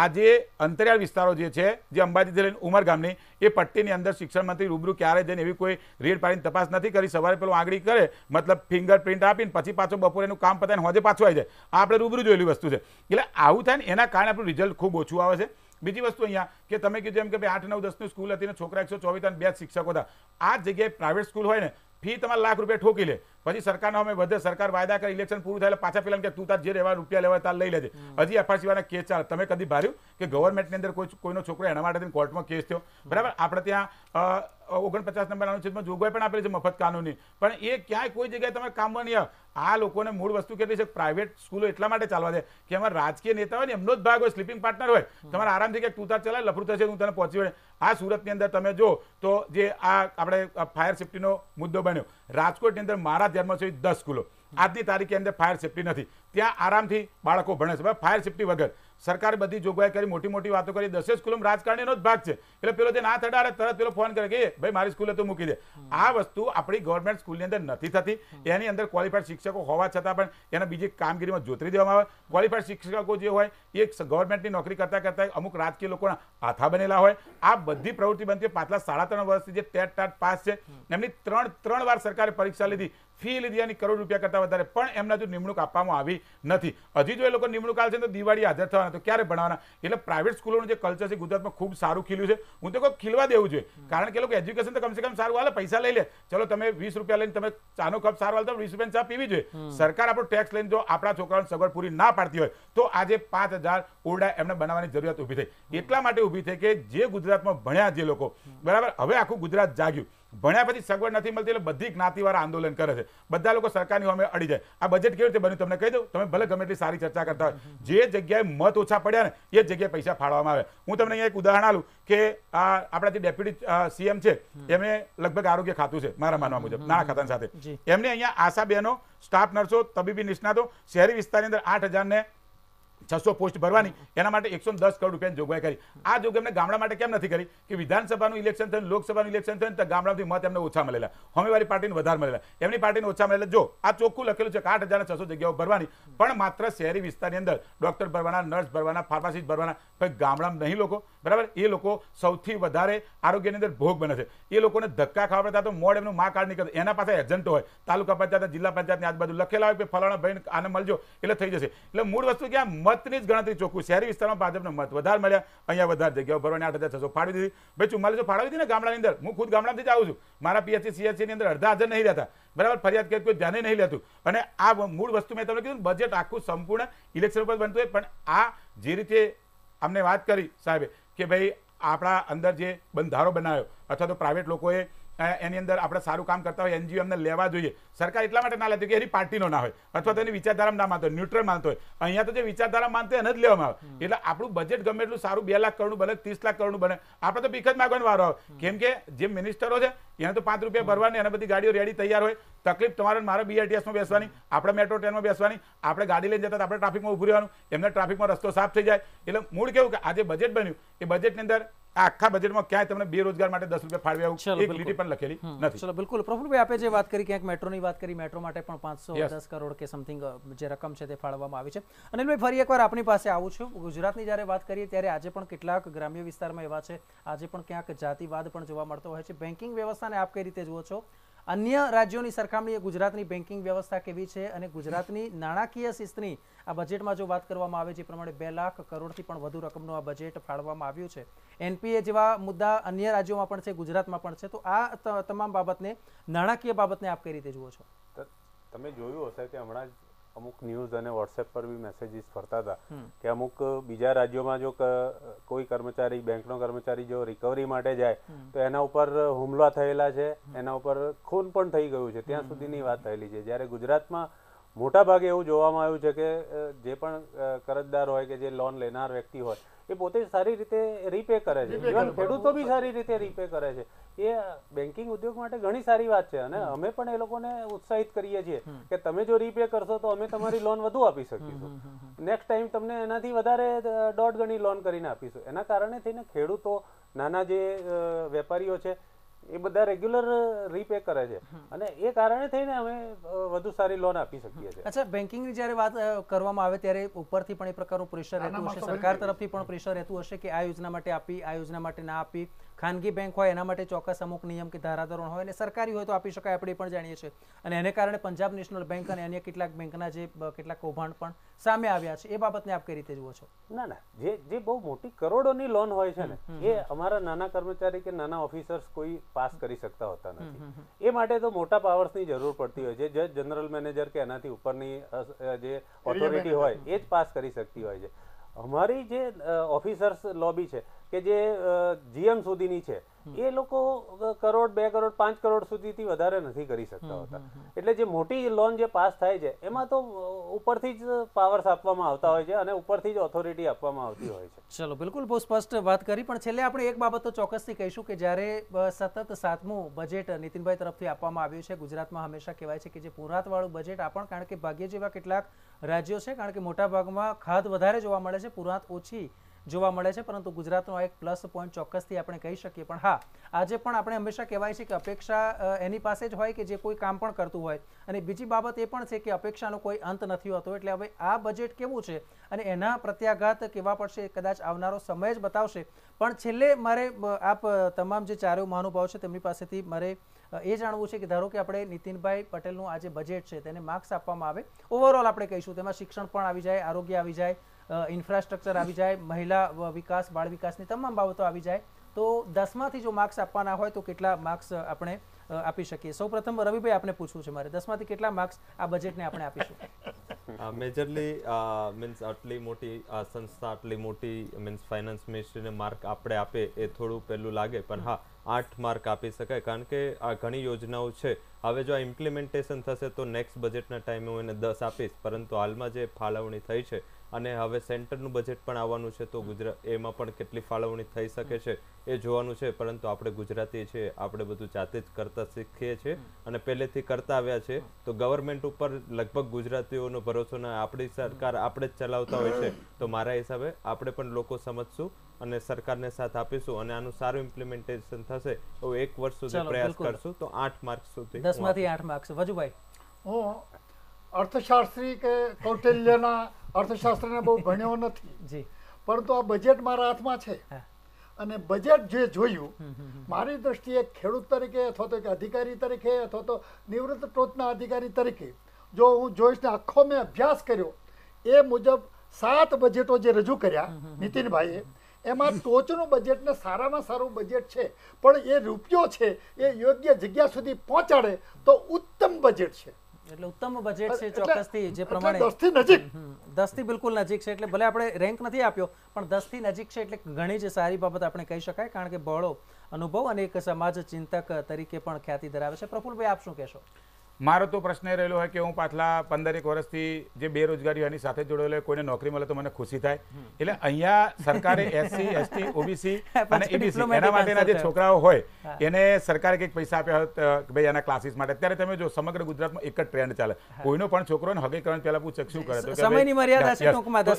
આજે અંતરિયાળ વિસ્તારો જે છે જે અંબાજીથી લઈને ઉમર ગામની એ પટ્ટીની અંદર શિક્ષણ મંત્રી રૂબરૂ ક્યારે જઈને એવી કોઈ રેડ પાડીને તપાસ નથી કરી સવારે પેલું આંગળી કરે મતલબ ફિંગરપ્રિન્ટ આપીને પછી પાછો બપોરે એનું કામ પતાવીને હોજે પાછું આવી જાય આ આપણે રૂબરૂ જોયેલી વસ્તુ છે એટલે આવું થાય ને એના કારણે આપણું રિઝલ્ટ ખૂબ ઓછું આવે છે બીજી વસ્તુ અહીંયા કે તમે કીધું એમ કે ભાઈ આઠ નવ દસની સ્કૂલ હતી ને છોકરા એકસો ચોવીસ અને બે શિક્ષકો હતા આ જગ્યાએ પ્રાઇવેટ સ્કૂલ હોય ને ફી તમારે લાખ રૂપિયા ઠોકી લે પછી સરકારના અમે બધે સરકાર વાયદા કરે ઇલેક્શન પૂરું થાય પાછા પેલા કે તું તાર જે રહેવા રૂપિયા લેવા તાર લઈ લેજે હજી એફઆર સિવાયના કેસ ચાલે તમે કદી ભાર્યું કે ગવર્મેન્ટની અંદર કોઈ કોઈનો છોકરો એના માટે કોર્ટમાં કેસ થયો બરાબર આપણે ત્યાં ઓગણપચાસ નંબર અનુચ્છેદમાં જોગવાઈ પણ આપેલી છે મફત કાનૂની પણ એ ક્યાંય કોઈ જગ્યાએ તમે કામમાં નહીં આ લોકોને મૂળ વસ્તુ કેટલી છે પ્રાઇવેટ સ્કૂલો એટલા માટે ચાલવા દે કે અમારા રાજકીય નેતા હોય ને એમનો જ ભાગ હોય સ્લીપિંગ પાર્ટનર હોય તમારે આરામથી કે તું તાર ચલાય લફરું થશે હું તને પહોંચી વળે આ સુરતની અંદર તમે જો તો જે આ આપણે ફાયર સેફ્ટીનો મુદ્દો બન્યો ગણ્યો રાજકોટની અંદર મારા ધ્યાનમાં છે દસ સ્કૂલો આજની તારીખની અંદર ફાયર સેફટી નથી ત્યાં આરામથી બાળકો ભણે છે ફાયર સેફટી વગર સરકારે બધી જોગવાઈ કરી મોટી મોટી વાતો કરી દસે સ્કૂલો રાજકારણીનો જ ભાગ છે એટલે પેલો જે ના થડાડે તરત પેલો ફોન કરે કે ભાઈ મારી સ્કૂલે તો મૂકી દે આ વસ્તુ આપણી ગવર્મેન્ટ સ્કૂલની અંદર નથી થતી એની અંદર ક્વોલિફાઈડ શિક્ષકો હોવા છતાં પણ એના બીજી કામગીરીમાં જોતરી દેવામાં આવે ક્વોલિફાઈડ શિક્ષકો જે હોય એ ગવર્મેન્ટની નોકરી કરતા કરતા અમુક રાજકીય લોકોના હાથા બનેલા હોય આ બધી પ્રવૃત્તિ બનતી પાછલા સાડા ત્રણ વર્ષથી જે ટેટ ટાટ પાસ છે એમની ત્રણ ત્રણ વાર સરકારે પરીક્ષા લીધી ફી લીધી એની કરોડ રૂપિયા કરતાં વધારે પણ એમના જો નિમણૂક આપવામાં આવી નથી હજી જો એ લોકો નિમણૂક આવશે તો દિવાળી હાજર થવાના તો ક્યારે ભણાવવાના એટલે પ્રાઇવેટ સ્કૂલોનું જે કલ્ચર છે ગુજરાતમાં ખૂબ સારું ખીલ્યું છે હું તો કોઈ ખીલવા દેવું જોઈએ કારણ કે લોકો એજ્યુકેશન તો કમસે કમ સારું હાલે પૈસા લઈ લે ચલો તમે વીસ રૂપિયા લઈને તમે ચાનો કપ સારો હાલ તો વીસ રૂપિયા ચા પીવી જોઈએ સરકાર આપણો ટેક્સ લઈને જો આપણા છોકરાઓને સગવડ પૂરી ના પાડતી હોય તો આજે પાંચ હજાર ઓરડા એમને બનાવવાની જરૂરિયાત ઊભી થઈ એટલા માટે ઊભી થઈ કે જે ગુજરાતમાં ભણ્યા જે લોકો બરાબર હવે આખું ગુજરાત જાગ્યું ભણ્યા પછી સગવડ નથી મળતી એટલે બધી જ્ઞાતિવાળા આંદોલન કરે છે બધા લોકો સરકારની અમે અડી જાય આ બજેટ કેવી રીતે બન્યું તમને કહી દઉં તમે ભલે ગમે એટલી સારી ચર્ચા કરતા હોય જે જગ્યાએ મત ઓછા પડ્યા ને એ જગ્યાએ પૈસા ફાળવામાં આવે હું તમને અહીંયા એક ઉદાહરણ આલું કે આપણા જે ડેપ્યુટી સીએમ છે એમને લગભગ આરોગ્ય ખાતું છે મારા માનવા મુજબ નાણા ખાતાની સાથે એમને અહીંયા આશા બહેનો સ્ટાફ નર્સો તબીબી નિષ્ણાતો શહેરી વિસ્તારની અંદર આઠ હજારને છસો પોસ્ટ ભરવાની એના માટે એકસો દસ કરોડ રૂપિયાની જોગવાઈ કરી આ જોગવાઈ ગામડા માટે કેમ નથી કરી કે વિધાનસભાનું ઇલેક્શન થયું લોકસભાનું ઇલેક્શન થયું તો ગામડામાંથી મત એમને ઓછા મળેલા હોમીવારી પાર્ટીને વધારે મળેલા એમની પાર્ટીને ઓછા મળેલા જો આ ચોખ્ખું લખેલું છે કે આઠ હજાર છસો જગ્યાઓ ભરવાની પણ માત્ર શહેરી વિસ્તારની અંદર ડોક્ટર ભરવાના નર્સ ભરવાના ફાર્માસિસ્ટ ભરવાના પણ ગામડામાં નહીં લોકો બરાબર એ લોકો સૌથી વધારે આરોગ્યની અંદર ભોગ બને છે એ લોકોને ધક્કા ખાવા પડતા તો મોડ એમનું મા કાર્ડ નીકળે એના પાસે એજન્ટ હોય તાલુકા પંચાયત જિલ્લા પંચાયતની આજુબાજુ લખેલા હોય કે ફલાણા ભાઈને આને મળજો એટલે થઈ જશે એટલે મૂળ વસ્તુ ક્યાં મતની જ ગણતરી ચોખ્ખું શહેરી વિસ્તારમાં ભાજપને મત વધારે મળ્યા અહીંયા વધારે જગ્યાઓ ભરવાની આઠ હજાર છસો ફાળવી દીધી ભાઈ ચુમ્માલીસો ફાળવી દીધી ને ગામડાની અંદર હું ખુદ ગામડામાંથી જ આવું છું મારા પીએચસી ની અંદર અડધા હાજર નહીં રહેતા બરાબર ફરિયાદ કે કોઈ ધ્યાને નહીં લેતું અને આ મૂળ વસ્તુ મેં તમને કીધું બજેટ આખું સંપૂર્ણ ઇલેક્શન ઉપર બનતું હોય પણ આ જે રીતે અમને વાત કરી સાહેબે કે ભાઈ આપણા અંદર જે બંધારો બનાવ્યો અથવા તો પ્રાઇવેટ લોકોએ એની અંદર આપણે સારું કામ કરતા હોય એનજીઓ એમને લેવા જોઈએ સરકાર એટલા માટે ના લેતી કે એની પાર્ટીનો ના હોય અથવા તો એની વિચારધારા ના માનતો હોય ન્યુટ્રલ માનતો હોય અહીંયા તો જે વિચારધારા માનતો એને જ લેવામાં આવે એટલે આપણું બજેટ ગમે એટલું સારું બે લાખ કરોડનું બને ત્રીસ લાખ કરોડનું બને આપણે તો ભીખ જ માગવાનું વારો આવે કેમ કે જે મિનિસ્ટરો છે એને તો પાંચ રૂપિયા ભરવાની એને બધી ગાડીઓ રેડી તૈયાર હોય તકલીફ તમારે મારે બીઆરટીએસમાં બેસવાની આપણે મેટ્રો ટ્રેનમાં બેસવાની આપણે ગાડી લઈને જતા આપણે ટ્રાફિકમાં ઉભું રહેવાનું એમને ટ્રાફિકમાં રસ્તો સાફ થઈ જાય એટલે મૂળ કેવું કે આજે બજેટ બન્યું એ બજેટની અંદર આખા બજેટમાં ક્યાંય તમને બેરોજગાર માટે દસ રૂપિયા ફાળવ્યા આવું એક લીટી પણ લખેલી નથી ચલો બિલકુલ પ્રફુલભાઈ આપે જે વાત કરી ક્યાંક મેટ્રોની વાત કરી મેટ્રો માટે પણ પાંચસો દસ કરોડ કે સમથિંગ જે રકમ છે તે ફાળવવામાં આવી છે અનિલભાઈ ફરી એકવાર આપની પાસે આવું છું ગુજરાતની જ્યારે વાત કરીએ ત્યારે આજે પણ કેટલાક ગ્રામ્ય વિસ્તારમાં એવા છે આજે પણ ક્યાંક જાતિવાદ પણ જોવા મળતો હોય છે બેન્કિંગ વ્યવસ્થાને આપ કઈ રીતે જુઓ છો અન્ય રાજ્યોની સરખામણીએ ગુજરાતની બેન્કિંગ વ્યવસ્થા કેવી છે અને ગુજરાતની નાણાકીય શિસ્તની આ બજેટમાં જો વાત કરવામાં આવે જે પ્રમાણે બે લાખ કરોડથી પણ વધુ રકમનું આ બજેટ ફાળવવામાં આવ્યું છે એનપીએ જેવા મુદ્દા અન્ય રાજ્યોમાં પણ છે ગુજરાતમાં પણ છે તો આ તમામ બાબતને નાણાકીય બાબતને આપ કઈ રીતે જુઓ છો તમે જોયું હશે કે હમણાં અમુક ન્યૂઝ અને વોટ્સએપ પર બી મેસેજીસ ફરતા હતા કે અમુક બીજા રાજ્યોમાં જો કોઈ કર્મચારી બેંકનો કર્મચારી જો રિકવરી માટે જાય તો એના ઉપર હુમલા થયેલા છે એના ઉપર ખૂન પણ થઈ ગયું છે ત્યાં સુધીની વાત થયેલી છે જ્યારે ગુજરાતમાં મોટાભાગે એવું જોવામાં આવ્યું છે કે જે પણ કરજદાર હોય કે જે લોન લેનાર વ્યક્તિ હોય એ પોતે સારી રીતે રીપે કરે છે ઇવન ખેડૂતો બી સારી રીતે રીપે કરે છે એ બેન્કિંગ ઉદ્યોગ માટે ઘણી સારી વાત છે અને અમે પણ એ લોકોને ઉત્સાહિત કરીએ છીએ કે તમે જો રીપે કરશો તો અમે તમારી લોન વધુ આપી શકીશું નેક્સ્ટ ટાઈમ તમને એનાથી વધારે દોઢ ગણી લોન કરીને આપીશું એના કારણે થઈને ખેડૂતો નાના જે વેપારીઓ છે એ બધા રેગ્યુલર રીપે કરે છે અને એ કારણે થઈને અમે વધુ સારી લોન આપી શકીએ છીએ અચ્છા ની જ્યારે વાત કરવામાં આવે ત્યારે ઉપરથી પણ એ પ્રકારનું પ્રેશર રહેતું હશે સરકાર તરફથી પણ પ્રેશર રહેતું હશે કે આ યોજના માટે આપી આ યોજના માટે ના આપી ખાનગી બેંક હોય એના માટે ચોક્કસ અમુક નિયમ કે ધારાધોરણ હોય અને સરકારી હોય તો આપી શકાય આપણે પણ જાણીએ છીએ અને એને કારણે પંજાબ નેશનલ બેંક અને અન્ય કેટલાક બેંકના જે કેટલાક કૌભાંડ પણ સામે આવ્યા છે એ બાબતને આપ કઈ રીતે જુઓ છો ના ના જે જે બહુ મોટી કરોડોની લોન હોય છે ને એ અમારા નાના કર્મચારી કે નાના ઓફિસર્સ કોઈ પાસ કરી શકતા હોતા નથી એ માટે તો મોટા પાવર્સની જરૂર પડતી હોય છે જે જનરલ મેનેજર કે એનાથી ઉપરની જે ઓથોરિટી હોય એ જ પાસ કરી શકતી હોય છે અમારી જે ઓફિસર્સ લોબી છે કે જે જીએમ સુધીની છે એ લોકો કરોડ બે કરોડ પાંચ કરોડ સુધીથી વધારે નથી કરી શકતા હોતા એટલે જે મોટી લોન જે પાસ થાય છે એમાં તો ઉપરથી જ પાવર્સ આપવામાં આવતા હોય છે અને ઉપરથી જ ઓથોરિટી આપવામાં આવતી હોય છે ચલો બિલકુલ બહુ સ્પષ્ટ વાત કરી પણ છેલ્લે આપણે એક બાબત તો ચોક્કસથી કહીશું કે જ્યારે સતત સાતમું બજેટ નીતિનભાઈ તરફથી આપવામાં આવ્યું છે ગુજરાતમાં હંમેશા કહેવાય છે કે જે પુરાતવાળું બજેટ આપણ કારણ કે ભાગ્ય જેવા કેટલાક રાજ્યો છે કારણ કે મોટા મોટાભાગમાં ખાધ વધારે જોવા મળે છે પુરાત ઓછી જોવા મળે છે પરંતુ ગુજરાતનો એક પ્લસ પોઈન્ટ ચોક્કસથી આપણે કહી શકીએ પણ હા આજે પણ આપણે હંમેશા કહેવાય છે કે અપેક્ષા એની પાસે જ હોય કે જે કોઈ કામ પણ કરતું હોય અને બીજી બાબત એ પણ છે કે અપેક્ષાનો કોઈ અંત નથી હોતો એટલે હવે આ બજેટ કેવું છે અને એના પ્રત્યાઘાત કેવા પડશે કદાચ આવનારો સમય જ બતાવશે પણ છેલ્લે મારે આપ તમામ જે ચારેય મહાનુભાવ છે તેમની પાસેથી મારે એ જાણવું છે કે ધારો કે આપણે નીતિનભાઈ પટેલનું આ જે બજેટ છે તેને માર્ક્સ આપવામાં આવે ઓવરઓલ આપણે કહીશું તેમાં શિક્ષણ પણ આવી જાય આરોગ્ય આવી જાય ઇન્ફ્રાસ્ટ્રક્ચર આવી જાય મહિલા વિકાસ બાળ વિકાસની તમામ બાબતો આવી જાય તો દસમાંથી જો માર્ક્સ આપવાના હોય તો કેટલા માર્ક્સ આપણે આપી શકીએ સૌ પ્રથમ રવિભાઈ આપણે પૂછવું છે મારે દસમાંથી કેટલા માર્ક્સ આ બજેટને આપણે આપીશું મેજરલી મીન્સ આટલી મોટી સંસ્થા આટલી મોટી મીન્સ ફાઇનાન્સ મિનિસ્ટ્રીને માર્ક આપણે આપે એ થોડું પહેલું લાગે પણ હા આઠ માર્ક આપી શકાય કારણ કે આ ઘણી યોજનાઓ છે હવે જો આ ઇમ્પ્લિમેન્ટેશન થશે તો નેક્સ્ટ બજેટના ટાઈમે હું એને દસ આપીશ પરંતુ હાલમાં જે ફાળવણી થઈ છે અને હવે સેન્ટરનું બજેટ પણ આવવાનું છે તો ગુજરાત એમાં પણ કેટલી ફાળવણી થઈ શકે છે એ જોવાનું છે પરંતુ આપણે ગુજરાતી છે આપણે બધું જાતે જ કરતા શીખીએ છીએ અને પહેલેથી કરતા આવ્યા છે તો ગવર્મેન્ટ ઉપર લગભગ ગુજરાતીઓનો ભરોસો ના આપણી સરકાર આપણે જ ચલાવતા હોય છે તો મારા હિસાબે આપણે પણ લોકો સમજશું અને સરકારને સાથ આપીશું અને આનું સારું ઇમ્પ્લિમેન્ટેશન થશે તો એક વર્ષ સુધી પ્રયાસ કરશું તો આઠ માર્ક સુધી દસ માંથી આઠ માર્ક્સ વજુભાઈ હું અર્થશાસ્ત્રી કે કૌટિલ્યના અર્થશાસ્ત્રને બહુ ભણ્યો નથી જી પરંતુ આ બજેટ મારા હાથમાં છે અને બજેટ જે જોયું મારી દ્રષ્ટિએ ખેડૂત તરીકે અથવા તો એક અધિકારી તરીકે અથવા તો નિવૃત્ત ટોચના અધિકારી તરીકે જો હું જોઈશ ને આખો મેં અભ્યાસ કર્યો એ મુજબ સાત બજેટો જે રજૂ કર્યા નીતિનભાઈએ એમાં ટોચનું બજેટને સારામાં સારું બજેટ છે પણ એ રૂપિયો છે એ યોગ્ય જગ્યા સુધી પહોંચાડે તો ઉત્તમ બજેટ છે એટલે ઉત્તમ બજેટ છે ચોક્કસથી જે પ્રમાણે 10 થી નજીક 10 થી બિલકુલ નજીક છે એટલે ભલે આપણે રેન્ક નથી આપ્યો પણ 10 થી નજીક છે એટલે ઘણી જ સારી બાબત આપણે કહી શકાય કારણ કે બહોળો અનુભવ અને એક સમાજ ચિંતક તરીકે પણ ખ્યાતિ ધરાવે છે પ્રફુલભાઈ આપ શું કહેશો મારો તો પ્રશ્ન એ રહેલો હોય કે હું પાછલા પંદરેક વર્ષથી જે બેરોજગારી એની સાથે જોડેલો કોઈને નોકરી મળે તો મને ખુશી થાય એટલે અહીંયા સરકારે એસસી એસટી ઓબીસી અને એબીસી એના માટેના જે છોકરાઓ હોય એને સરકારે કંઈક પૈસા આપ્યા હોય કે ભાઈ એના ક્લાસીસ માટે અત્યારે તમે જો સમગ્ર ગુજરાતમાં એક જ ટ્રેન્ડ ચાલે કોઈનો પણ છોકરો ને હગે કરણ પહેલા પૂછે શું કરે તો સમયની મર્યાદા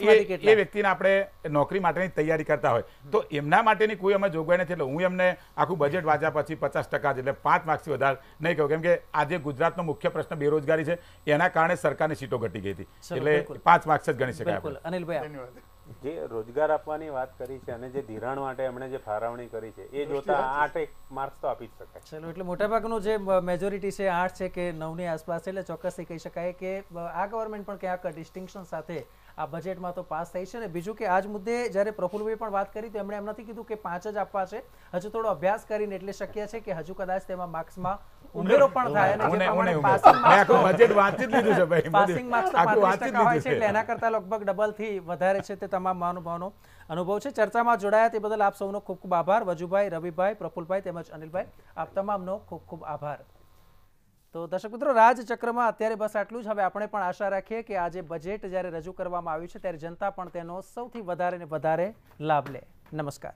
એ વ્યક્તિને આપણે નોકરી માટેની તૈયારી કરતા હોય તો એમના માટેની કોઈ અમે જોગવાઈ નથી એટલે હું એમને આખું બજેટ વાંચ્યા પછી પચાસ 50% એટલે પાંચ માર્ક્સથી વધારે નહીં કહું કેમ કે આજે ગુજરાતનો મુખ્ય પ્રશ્ન બેરોજગારી છે એના કારણે સરકારની સીટો ઘટી ગઈ હતી એટલે પાંચ માર્ક્સ જ ગણી શકાય અનિલભાઈ જે રોજગાર આપવાની વાત કરી છે અને જે ધિરાણ માટે એમણે જે ફાળવણી કરી છે એ જોતા આઠ એક માર્ક્સ તો આપી જ શકાય ચલો એટલે મોટાભાગનું જે મેજોરિટી છે આઠ છે કે નવની આસપાસ એટલે ચોક્કસથી કહી શકાય કે આ ગવર્મેન્ટ પણ ક્યાંક ડિસ્ટિંક્શન સાથે આ બજેટમાં તો પાસ થઈ છે ને બીજું કે આજ મુદ્દે જ્યારે પ્રફુલભાઈ પણ વાત કરી તો એમણે એમ નથી કીધું કે પાંચ જ આપવા છે હજુ થોડો અભ્યાસ કરીને એટલે શક્ય છે કે હજુ કદાચ તેમાં માર્ક્સમાં ઉમેરો પણ થાય પાસિંગ બજેટ વાંચી લીધું છે હોય છે એટલે એના કરતા લગભગ ડબલથી વધારે છે તે તમામ મહાનુભાવનો અનુભવ છે ચર્ચામાં જોડાયા તે બદલ આપ સૌનો ખૂબ ખૂબ આભાર વજુભાઈ રવિભાઈ પ્રફુલભાઈ તેમજ અનિલભાઈ આપ તમામનો ખૂબ ખૂબ આભાર તો દર્શક મિત્રો રાજચક્રમાં અત્યારે બસ આટલું જ હવે આપણે પણ આશા રાખીએ કે આજે બજેટ જ્યારે રજૂ કરવામાં આવ્યું છે ત્યારે જનતા પણ તેનો સૌથી વધારે ને વધારે લાભ લે નમસ્કાર